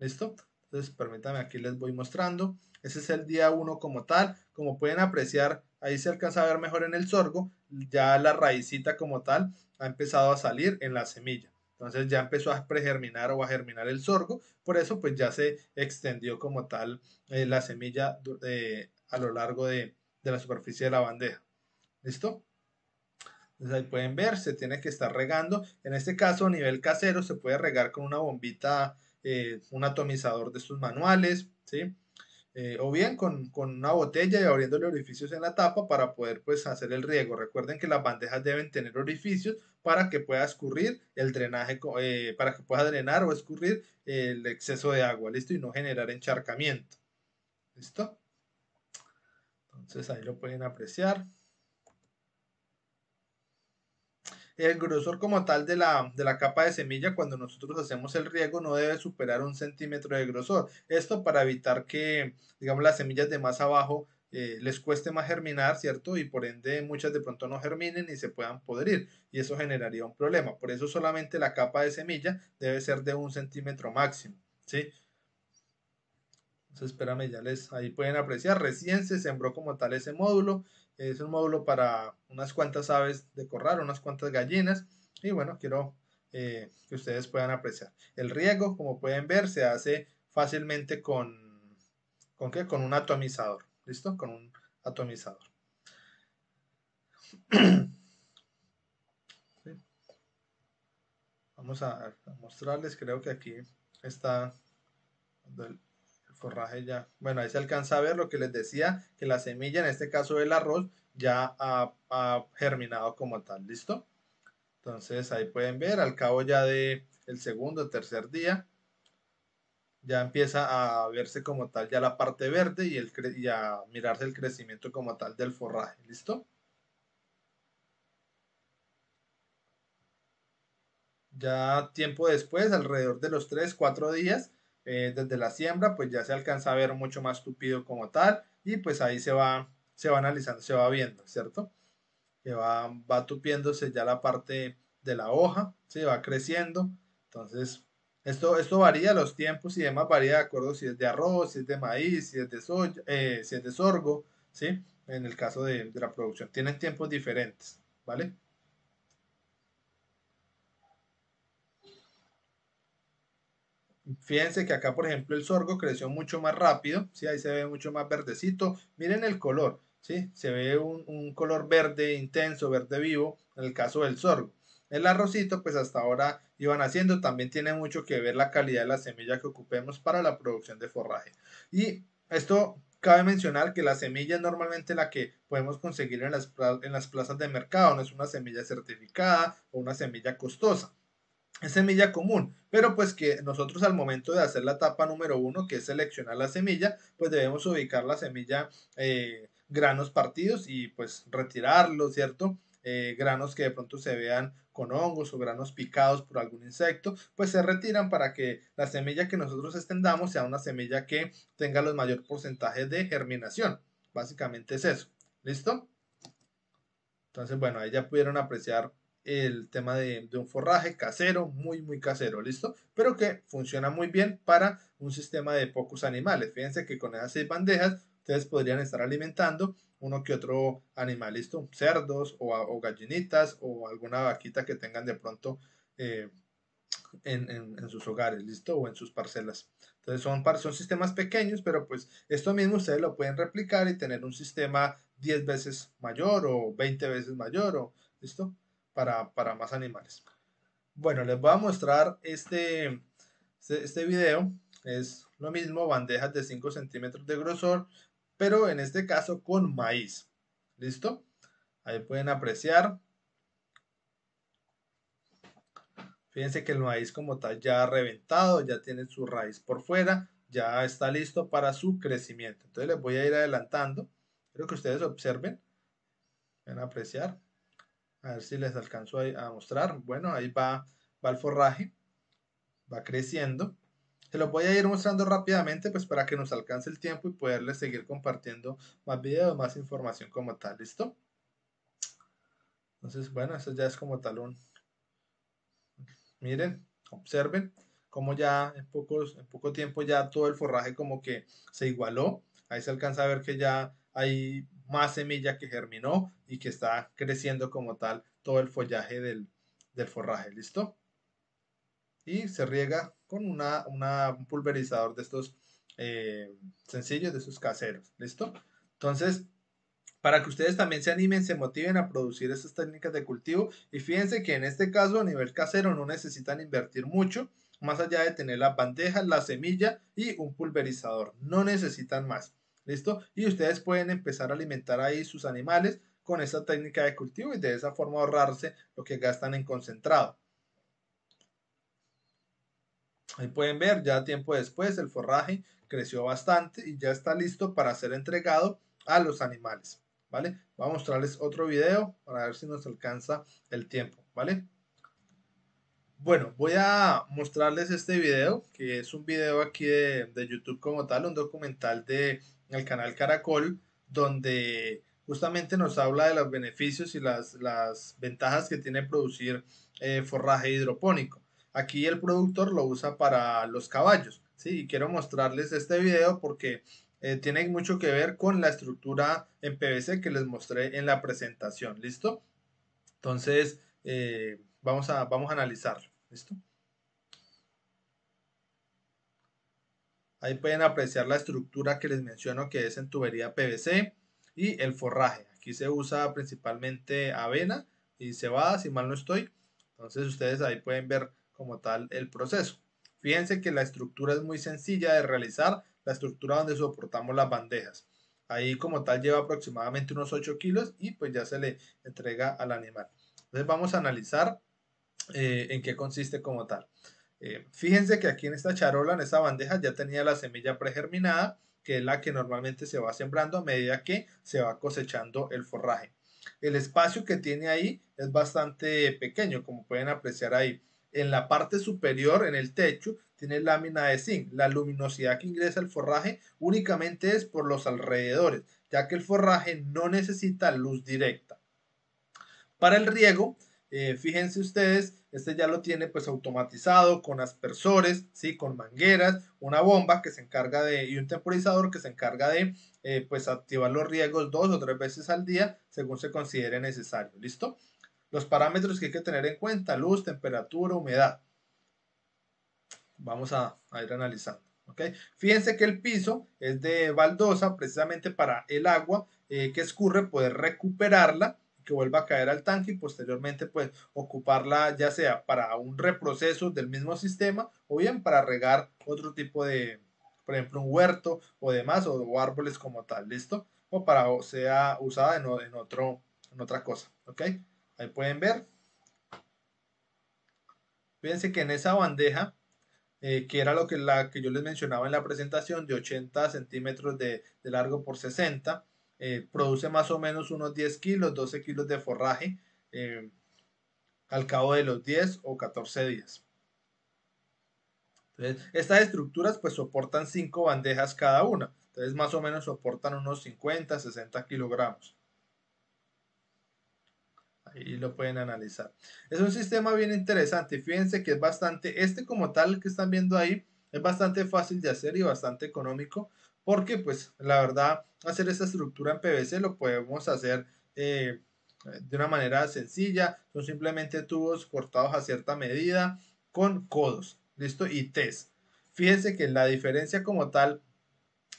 ¿Listo? Entonces, permítanme, aquí les voy mostrando. Ese es el día 1 como tal. Como pueden apreciar, ahí se alcanza a ver mejor en el sorgo. Ya la raicita como tal ha empezado a salir en la semilla. Entonces ya empezó a pregerminar o a germinar el sorgo, por eso pues ya se extendió como tal eh, la semilla eh, a lo largo de, la superficie de la bandeja. ¿Listo? Entonces ahí pueden ver, se tiene que estar regando. En este caso a nivel casero se puede regar con una bombita, eh, un atomizador de sus manuales, ¿sí? Eh, o bien con, una botella y abriéndole orificios en la tapa para poder pues hacer el riego. Recuerden que las bandejas deben tener orificios para que pueda escurrir el drenaje, eh, para que pueda drenar o escurrir el exceso de agua, ¿listo? Y no generar encharcamiento, ¿listo? Entonces ahí lo pueden apreciar. El grosor como tal de la, de la capa de semilla cuando nosotros hacemos el riego no debe superar un centímetro de grosor. Esto para evitar que, digamos, las semillas de más abajo eh, les cueste más germinar, ¿cierto? Y por ende muchas de pronto no germinen y se puedan podrir. Y eso generaría un problema. Por eso solamente la capa de semilla debe ser de un centímetro máximo, ¿sí? Entonces, espérame, ya les, ahí pueden apreciar, recién se sembró como tal ese módulo, es un módulo para unas cuantas aves de corral, unas cuantas gallinas. Y bueno, quiero eh, que ustedes puedan apreciar. El riego, como pueden ver, se hace fácilmente con, ¿con, con un atomizador. ¿Listo? Con un atomizador. Vamos a, mostrarles, creo que aquí está forraje ya. Bueno, ahí se alcanza a ver lo que les decía, que la semilla, en este caso del arroz, ya ha, germinado como tal, ¿listo? Entonces ahí pueden ver, al cabo ya de el segundo, tercer día, ya empieza a verse como tal ya la parte verde y, el, a mirarse el crecimiento como tal del forraje, ¿listo? Ya tiempo después, alrededor de los 3, 4 días, eh, desde la siembra, pues ya se alcanza a ver mucho más tupido como tal y pues ahí se va, se va analizando, se va viendo, ¿cierto? Que va, va tupiéndose ya la parte de la hoja, se ¿sí? va creciendo. Entonces, esto, esto varía los tiempos y demás, varía de acuerdo si es de arroz, si es de maíz, si es de, eh, si de sorgo, ¿sí? En el caso de, de la producción, tienen tiempos diferentes, ¿vale? Fíjense que acá, por ejemplo, el sorgo creció mucho más rápido, ¿sí? ahí se ve mucho más verdecito. Miren el color, ¿sí? se ve un, color verde intenso, verde vivo, en el caso del sorgo. El arrocito, pues hasta ahora iban haciendo, también tiene mucho que ver la calidad de la semilla que ocupemos para la producción de forraje. Y esto cabe mencionar que la semilla es normalmente la que podemos conseguir en las plazas de mercado, no es una semilla certificada o una semilla costosa es semilla común, pero pues que nosotros al momento de hacer la etapa número uno, que es seleccionar la semilla, pues debemos ubicar la semilla eh, granos partidos y pues retirarlos, ¿cierto? Eh, granos que de pronto se vean con hongos o granos picados por algún insecto, pues se retiran para que la semilla que nosotros extendamos sea una semilla que tenga los mayores porcentajes de germinación. Básicamente es eso. ¿Listo? Entonces, bueno, ahí ya pudieron apreciar el tema de, un forraje casero, muy, muy casero, ¿listo? Pero que funciona muy bien para un sistema de pocos animales. Fíjense que con esas seis bandejas ustedes podrían estar alimentando uno que otro animal, ¿listo? Cerdos o, gallinitas o alguna vaquita que tengan de pronto eh, en, sus hogares, ¿listo? O en sus parcelas. Entonces son, son sistemas pequeños, pero pues esto mismo ustedes lo pueden replicar y tener un sistema 10 veces mayor o 20 veces mayor, o, ¿listo? para, más animales. Bueno, les voy a mostrar este, este, este video. Es lo mismo, bandejas de 5 centímetros de grosor, pero en este caso con maíz. ¿Listo? Ahí pueden apreciar. Fíjense que el maíz como tal ya ha reventado, ya tiene su raíz por fuera, ya está listo para su crecimiento. Entonces les voy a ir adelantando. Espero que ustedes observen. Pueden apreciar. A ver si les alcanzo a, mostrar. Bueno, ahí va, va el forraje. Va creciendo. Se lo voy a ir mostrando rápidamente pues para que nos alcance el tiempo y poderles seguir compartiendo más videos, más información como tal. ¿Listo? Entonces, bueno, eso ya es como tal Miren, observen como ya en, en poco tiempo ya todo el forraje como que se igualó. Ahí se alcanza a ver que ya hay más semilla que germinó y que está creciendo como tal todo el follaje del, forraje, ¿listo? Y se riega con una, un pulverizador de estos eh, sencillos, de sus caseros, ¿listo? Entonces, para que ustedes también se animen, se motiven a producir estas técnicas de cultivo. Y fíjense que en este caso a nivel casero no necesitan invertir mucho, más allá de tener la bandeja, la semilla y un pulverizador. No necesitan más. ¿Listo? Y ustedes pueden empezar a alimentar ahí sus animales con esa técnica de cultivo y de esa forma ahorrarse lo que gastan en concentrado. Ahí pueden ver, ya tiempo después el forraje creció bastante y ya está listo para ser entregado a los animales, ¿vale? Voy a mostrarles otro video para ver si nos alcanza el tiempo, ¿vale? Bueno, voy a mostrarles este video, que es un video aquí de YouTube como tal, un documental de en el canal Caracol, donde justamente nos habla de los beneficios y las, las ventajas que tiene producir eh, forraje hidropónico. Aquí el productor lo usa para los caballos, ¿sí? Y quiero mostrarles este video porque eh, tiene mucho que ver con la estructura en PVC que les mostré en la presentación, ¿listo? Entonces, eh, vamos, a, vamos a analizarlo, ¿listo? Ahí pueden apreciar la estructura que les menciono que es en tubería PVC y el forraje. Aquí se usa principalmente avena y cebada, si mal no estoy. Entonces ustedes ahí pueden ver como tal el proceso. Fíjense que la estructura es muy sencilla de realizar, la estructura donde soportamos las bandejas. Ahí como tal lleva aproximadamente unos 8 kilos y pues ya se le entrega al animal. Entonces vamos a analizar eh, en qué consiste como tal. Eh, fíjense que aquí en esta charola, en esta bandeja, ya tenía la semilla pregerminada, que es la que normalmente se va sembrando a medida que se va cosechando el forraje. El espacio que tiene ahí es bastante pequeño, como pueden apreciar ahí. En la parte superior, en el techo, tiene lámina de zinc. La luminosidad que ingresa al forraje únicamente es por los alrededores, ya que el forraje no necesita luz directa. Para el riego, eh, fíjense ustedes este ya lo tiene pues automatizado con aspersores, ¿sí? con mangueras, una bomba que se encarga de y un temporizador que se encarga de eh, pues activar los riegos dos o tres veces al día según se considere necesario. ¿Listo? Los parámetros que hay que tener en cuenta, luz, temperatura, humedad. Vamos a, ir analizando. ¿Ok? Fíjense que el piso es de baldosa precisamente para el agua eh, que escurre poder recuperarla que vuelva a caer al tanque y posteriormente pues ocuparla ya sea para un reproceso del mismo sistema o bien para regar otro tipo de, por ejemplo, un huerto o demás o, árboles como tal, ¿listo? O para o sea usada en, otro, en otra cosa, ¿ok? Ahí pueden ver. Fíjense que en esa bandeja eh, que era lo que, la que yo les mencionaba en la presentación, de 80 centímetros de, de, largo por 60. Eh, produce más o menos unos 10 kilos, 12 kilos de forraje eh, al cabo de los 10 o 14 días. Entonces, estas estructuras pues soportan 5 bandejas cada una, entonces más o menos soportan unos 50, 60 kilogramos. Ahí lo pueden analizar. Es un sistema bien interesante, fíjense que es bastante, este como tal que están viendo ahí, es bastante fácil de hacer y bastante económico porque pues la verdad hacer esta estructura en PVC lo podemos hacer eh, de una manera sencilla, son simplemente tubos cortados a cierta medida con codos, listo, y test. E Fíjense que la diferencia como tal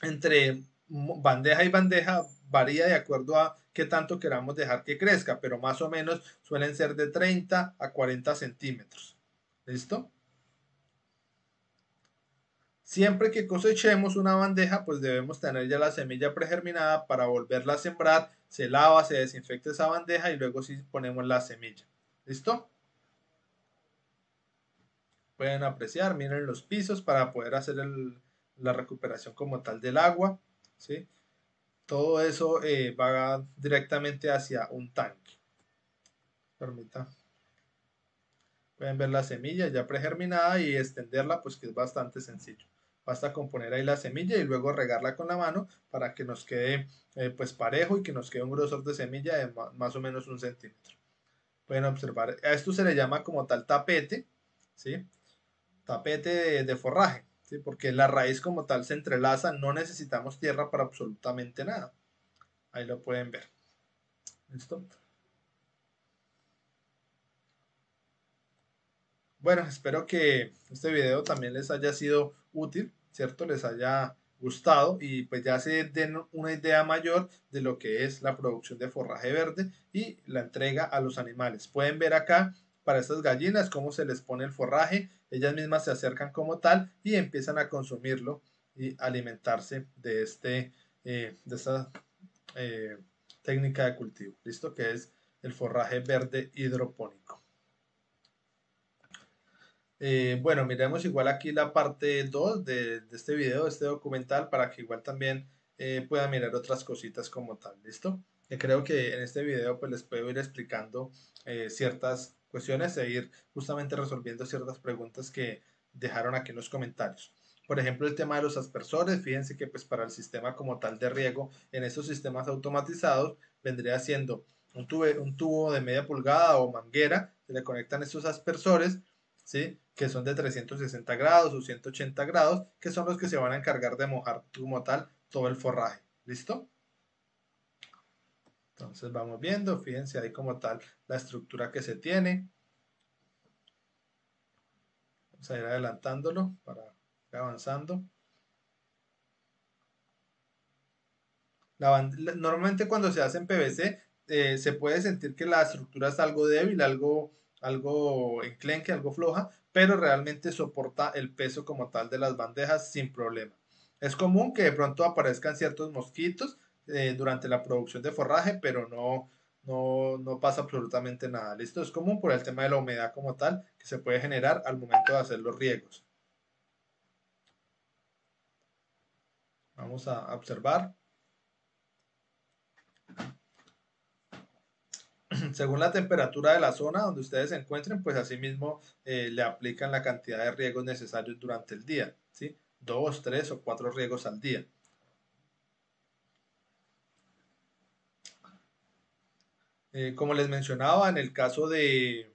entre bandeja y bandeja varía de acuerdo a qué tanto queramos dejar que crezca, pero más o menos suelen ser de 30 a 40 centímetros. ¿Listo? Siempre que cosechemos una bandeja, pues debemos tener ya la semilla pregerminada para volverla a sembrar. Se lava, se desinfecta esa bandeja y luego sí ponemos la semilla. ¿Listo? Pueden apreciar, miren los pisos para poder hacer la recuperación como tal del agua. ¿sí? Todo eso eh, va directamente hacia un tanque. Permita. Pueden ver la semilla ya pregerminada y extenderla, pues que es bastante sencillo. Basta con poner ahí la semilla y luego regarla con la mano para que nos quede eh, pues parejo y que nos quede un grosor de semilla de más o menos un centímetro. Pueden observar, a esto se le llama como tal tapete, ¿sí? Tapete de, forraje, ¿sí? Porque la raíz como tal se entrelaza, no necesitamos tierra para absolutamente nada. Ahí lo pueden ver. ¿Listo? Bueno, espero que este video también les haya sido útil. ¿cierto? Les haya gustado y pues ya se den una idea mayor de lo que es la producción de forraje verde y la entrega a los animales. Pueden ver acá para estas gallinas cómo se les pone el forraje, ellas mismas se acercan como tal y empiezan a consumirlo y alimentarse de, este, eh, de esta eh, técnica de cultivo, listo, que es el forraje verde hidropónico. Eh, bueno, miremos igual aquí la parte 2 de, este video, de este documental, para que igual también eh, pueda mirar otras cositas como tal, ¿listo? creo que en este video pues les puedo ir explicando eh, ciertas cuestiones e ir justamente resolviendo ciertas preguntas que dejaron aquí en los comentarios. Por ejemplo, el tema de los aspersores, fíjense que pues para el sistema como tal de riego, en estos sistemas automatizados vendría siendo un, un tubo de media pulgada o manguera, se le conectan estos aspersores, ¿sí? que son de 360 grados o 180 grados, que son los que se van a encargar de mojar como tal todo el forraje. ¿Listo? Entonces vamos viendo, fíjense ahí como tal la estructura que se tiene. Vamos a ir adelantándolo para ir avanzando. normalmente cuando se hace en PVC eh, se puede sentir que la estructura es algo débil, algo algo enclenque, algo floja, pero realmente soporta el peso como tal de las bandejas sin problema. Es común que de pronto aparezcan ciertos mosquitos eh, durante la producción de forraje, pero no, no, no pasa absolutamente nada. Listo, es común por el tema de la humedad como tal que se puede generar al momento de hacer los riegos. Vamos a observar. según la temperatura de la zona donde ustedes se encuentren, pues asimismo eh, le aplican la cantidad de riegos necesarios durante el día, ¿sí? Dos, tres o cuatro riegos al día. Eh, como les mencionaba, en el caso de,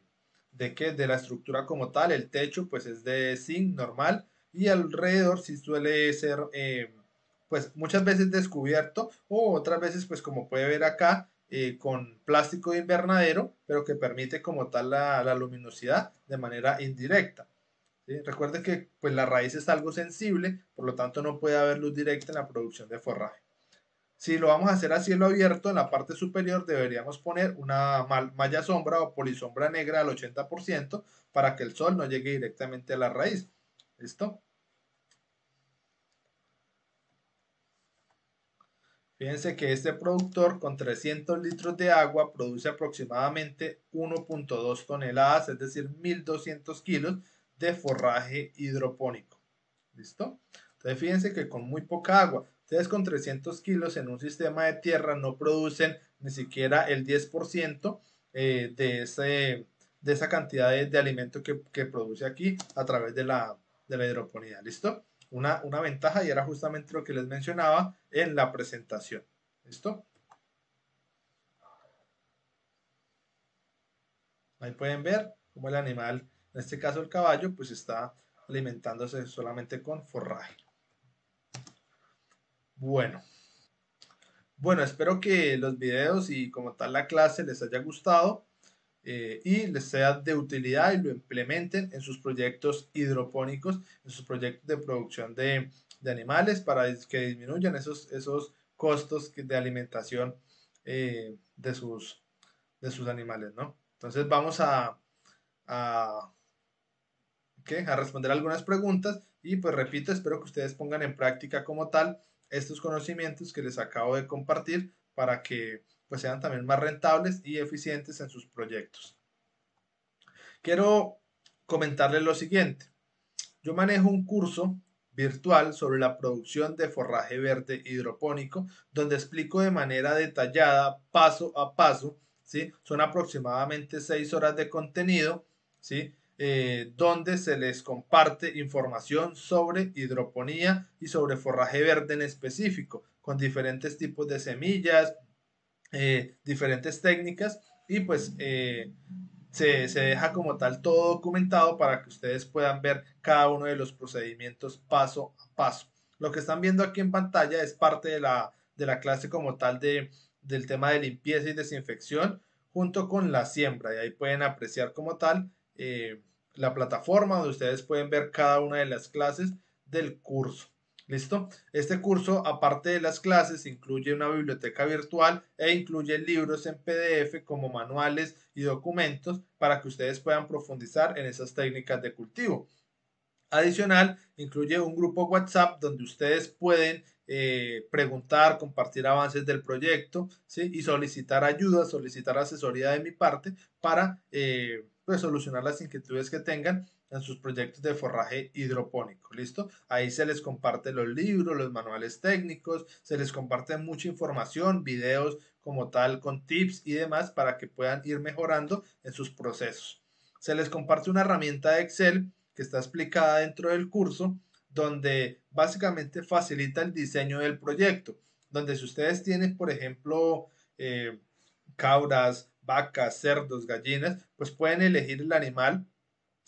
que, de la estructura como tal, el techo pues es de zinc normal y alrededor sí suele ser eh, pues muchas veces descubierto o otras veces pues como puede ver acá eh, con plástico de invernadero, pero que permite como tal la, luminosidad de manera indirecta. ¿sí? Recuerde que pues, la raíz es algo sensible, por lo tanto no puede haber luz directa en la producción de forraje. Si lo vamos a hacer a cielo abierto, en la parte superior deberíamos poner una malla sombra o polisombra negra al 80% para que el sol no llegue directamente a la raíz. ¿Listo? Fíjense que este productor con 300 litros de agua produce aproximadamente 1.2 toneladas, es decir, 1.200 kilos de forraje hidropónico. ¿Listo? Entonces fíjense que con muy poca agua, ustedes con 300 kilos en un sistema de tierra no producen ni siquiera el 10% eh, de, de esa cantidad de, de alimento que, produce aquí a través de la, de la hidroponía. ¿Listo? una, ventaja y era justamente lo que les mencionaba en la presentación. ¿Listo? Ahí pueden ver cómo el animal, en este caso el caballo, pues está alimentándose solamente con forraje. Bueno. Bueno, espero que los videos y como tal la clase les haya gustado. Eh, y les sea de utilidad y lo implementen en sus proyectos hidropónicos, en sus proyectos de producción de, animales para que disminuyan esos, esos costos de alimentación eh, de, sus, de sus animales, ¿no? Entonces vamos a, a, a responder algunas preguntas y pues repito, espero que ustedes pongan en práctica como tal estos conocimientos que les acabo de compartir para que pues sean también más rentables y eficientes en sus proyectos. Quiero comentarles lo siguiente. Yo manejo un curso virtual sobre la producción de forraje verde hidropónico, donde explico de manera detallada, paso a paso, ¿sí? son aproximadamente 6 horas de contenido, ¿sí? Eh, donde se les comparte información sobre hidroponía y sobre forraje verde en específico, con diferentes tipos de semillas, eh, diferentes técnicas y pues eh, se, deja como tal todo documentado para que ustedes puedan ver cada uno de los procedimientos paso a paso. Lo que están viendo aquí en pantalla es parte de la, de la clase como tal de, del tema de limpieza y desinfección junto con la siembra y ahí pueden apreciar como tal eh, la plataforma donde ustedes pueden ver cada una de las clases del curso. ¿Listo? Este curso, aparte de las clases, incluye una biblioteca virtual e incluye libros en PDF como manuales y documentos para que ustedes puedan profundizar en esas técnicas de cultivo. Adicional, incluye un grupo WhatsApp donde ustedes pueden eh, preguntar, compartir avances del proyecto y solicitar ayuda, solicitar asesoría de mi parte para eh, pues, solucionar las inquietudes que tengan en sus proyectos de forraje hidropónico, ¿listo? Ahí se les comparte los libros, los manuales técnicos, se les comparte mucha información, videos como tal, con tips y demás para que puedan ir mejorando en sus procesos. Se les comparte una herramienta de Excel que está explicada dentro del curso, donde básicamente facilita el diseño del proyecto, donde si ustedes tienen, por ejemplo, eh, vacas, cerdos, gallinas, pues pueden elegir el animal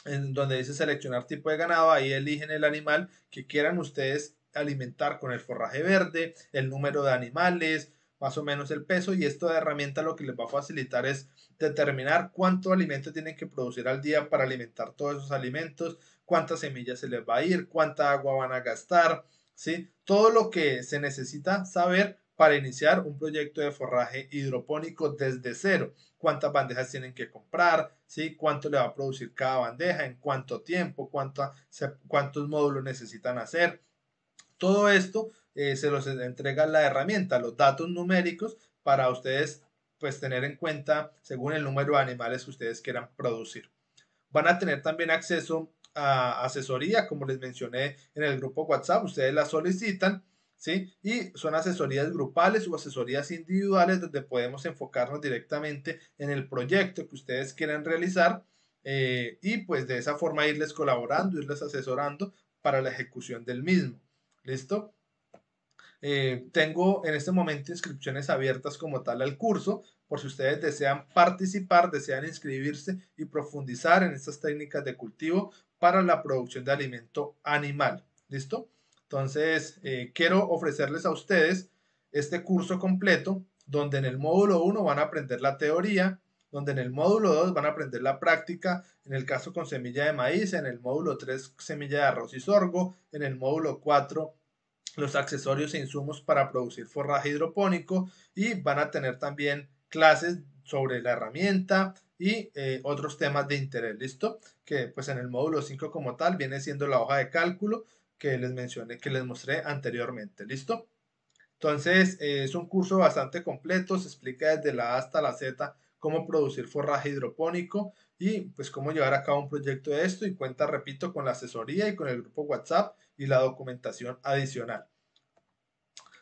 en donde dice seleccionar tipo de ganado, ahí eligen el animal que quieran ustedes alimentar con el forraje verde, el número de animales, más o menos el peso y esta herramienta lo que les va a facilitar es determinar cuánto alimento tienen que producir al día para alimentar todos esos alimentos, cuántas semillas se les va a ir, cuánta agua van a gastar, ¿sí? Todo lo que se necesita saber para iniciar un proyecto de forraje hidropónico desde cero. Cuántas bandejas tienen que comprar, ¿sí? cuánto le va a producir cada bandeja, en cuánto tiempo, cuántos módulos necesitan hacer. Todo esto eh, se los entrega la herramienta, los datos numéricos para ustedes pues tener en cuenta según el número de animales que ustedes quieran producir. Van a tener también acceso a asesoría, como les mencioné en el grupo WhatsApp, ustedes la solicitan ¿sí? Y son asesorías grupales o asesorías individuales donde podemos enfocarnos directamente en el proyecto que ustedes quieren realizar eh, y pues de esa forma irles colaborando, irles asesorando para la ejecución del mismo. ¿Listo? Eh, tengo en este momento inscripciones abiertas como tal al curso, por si ustedes desean participar, desean inscribirse y profundizar en estas técnicas de cultivo para la producción de alimento animal. ¿Listo? Entonces, eh, quiero ofrecerles a ustedes este curso completo donde en el módulo 1 van a aprender la teoría, donde en el módulo 2 van a aprender la práctica, en el caso con semilla de maíz, en el módulo 3 semilla de arroz y sorgo, en el módulo 4 los accesorios e insumos para producir forraje hidropónico y van a tener también clases sobre la herramienta y eh, otros temas de interés, ¿listo? Que pues en el módulo 5 como tal viene siendo la hoja de cálculo que les mencioné, que les mostré anteriormente. ¿Listo? Entonces, eh, es un curso bastante completo, se explica desde la A hasta la Z cómo producir forraje hidropónico y pues cómo llevar a cabo un proyecto de esto y cuenta, repito, con la asesoría y con el grupo WhatsApp y la documentación adicional.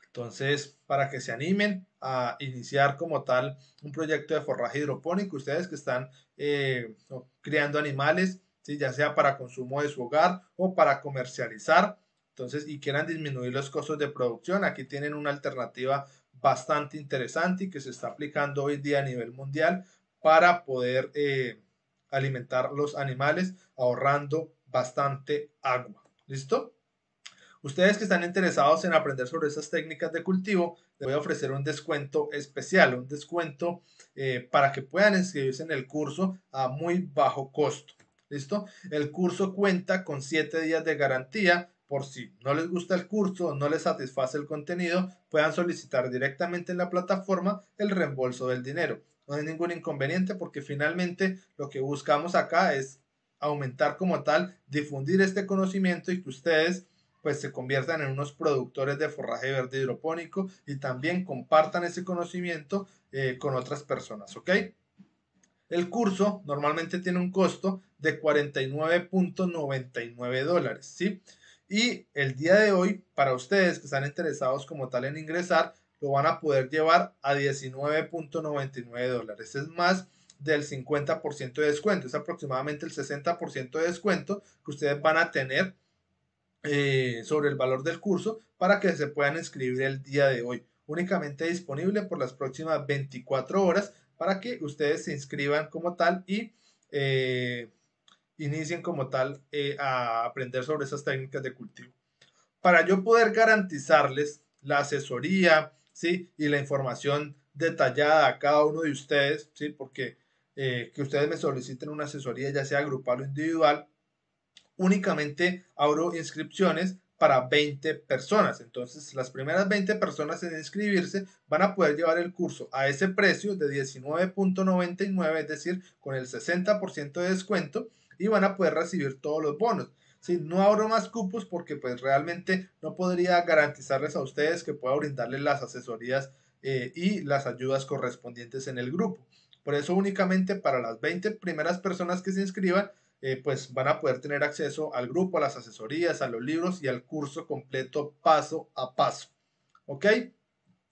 Entonces, para que se animen a iniciar como tal un proyecto de forraje hidropónico, ustedes que están eh, criando animales, ya sea para consumo de su hogar o para comercializar. Entonces, y quieran disminuir los costos de producción, aquí tienen una alternativa bastante interesante y que se está aplicando hoy día a nivel mundial para poder eh, alimentar los animales ahorrando bastante agua. ¿Listo? Ustedes que están interesados en aprender sobre esas técnicas de cultivo, les voy a ofrecer un descuento especial, un descuento eh, para que puedan inscribirse en el curso a muy bajo costo. ¿Listo? El curso cuenta con 7 días de garantía por si no les gusta el curso o no les satisface el contenido, puedan solicitar directamente en la plataforma el reembolso del dinero. No hay ningún inconveniente porque finalmente lo que buscamos acá es aumentar como tal, difundir este conocimiento y que ustedes pues se conviertan en unos productores de forraje verde hidropónico y también compartan ese conocimiento eh, con otras personas, ¿ok? El curso normalmente tiene un costo de 49.99 dólares, ¿sí? Y el día de hoy, para ustedes que están interesados como tal en ingresar, lo van a poder llevar a 19.99 dólares. Es más del 50% de descuento, es aproximadamente el 60% de descuento que ustedes van a tener eh, sobre el valor del curso para que se puedan inscribir el día de hoy. Únicamente disponible por las próximas 24 horas para que ustedes se inscriban como tal y eh, inicien como tal eh, a aprender sobre esas técnicas de cultivo. Para yo poder garantizarles la asesoría ¿sí? y la información detallada a cada uno de ustedes, ¿sí? porque eh, que ustedes me soliciten una asesoría, ya sea grupal o individual, únicamente abro inscripciones para 20 personas. Entonces, las primeras 20 personas en inscribirse van a poder llevar el curso a ese precio de 19.99, es decir, con el 60% de descuento y van a poder recibir todos los bonos. no abro más cupos porque pues realmente no podría garantizarles a ustedes que pueda brindarles las asesorías eh, y las ayudas correspondientes en el grupo. Por eso únicamente para las 20 primeras personas que se inscriban, eh, pues van a poder tener acceso al grupo, a las asesorías, a los libros y al curso completo paso a paso. ¿Ok?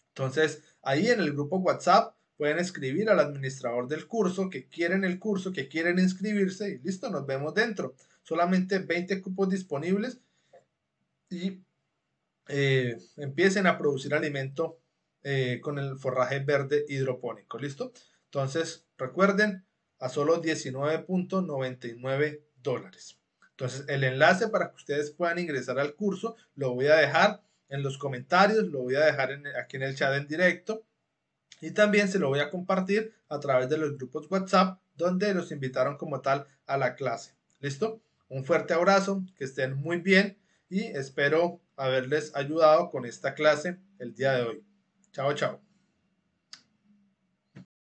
Entonces, ahí en el grupo WhatsApp pueden escribir al administrador del curso que quieren el curso, que quieren inscribirse y listo, nos vemos dentro. Solamente 20 cupos disponibles y eh, empiecen a producir alimento eh, con el forraje verde hidropónico, ¿listo? Entonces, recuerden, a solo 19.99 dólares. Entonces, el enlace para que ustedes puedan ingresar al curso lo voy a dejar en los comentarios, lo voy a dejar aquí en el chat en directo y también se lo voy a compartir a través de los grupos WhatsApp donde los invitaron como tal a la clase. ¿Listo? Un fuerte abrazo, que estén muy bien y espero haberles ayudado con esta clase el día de hoy. Chao, chao.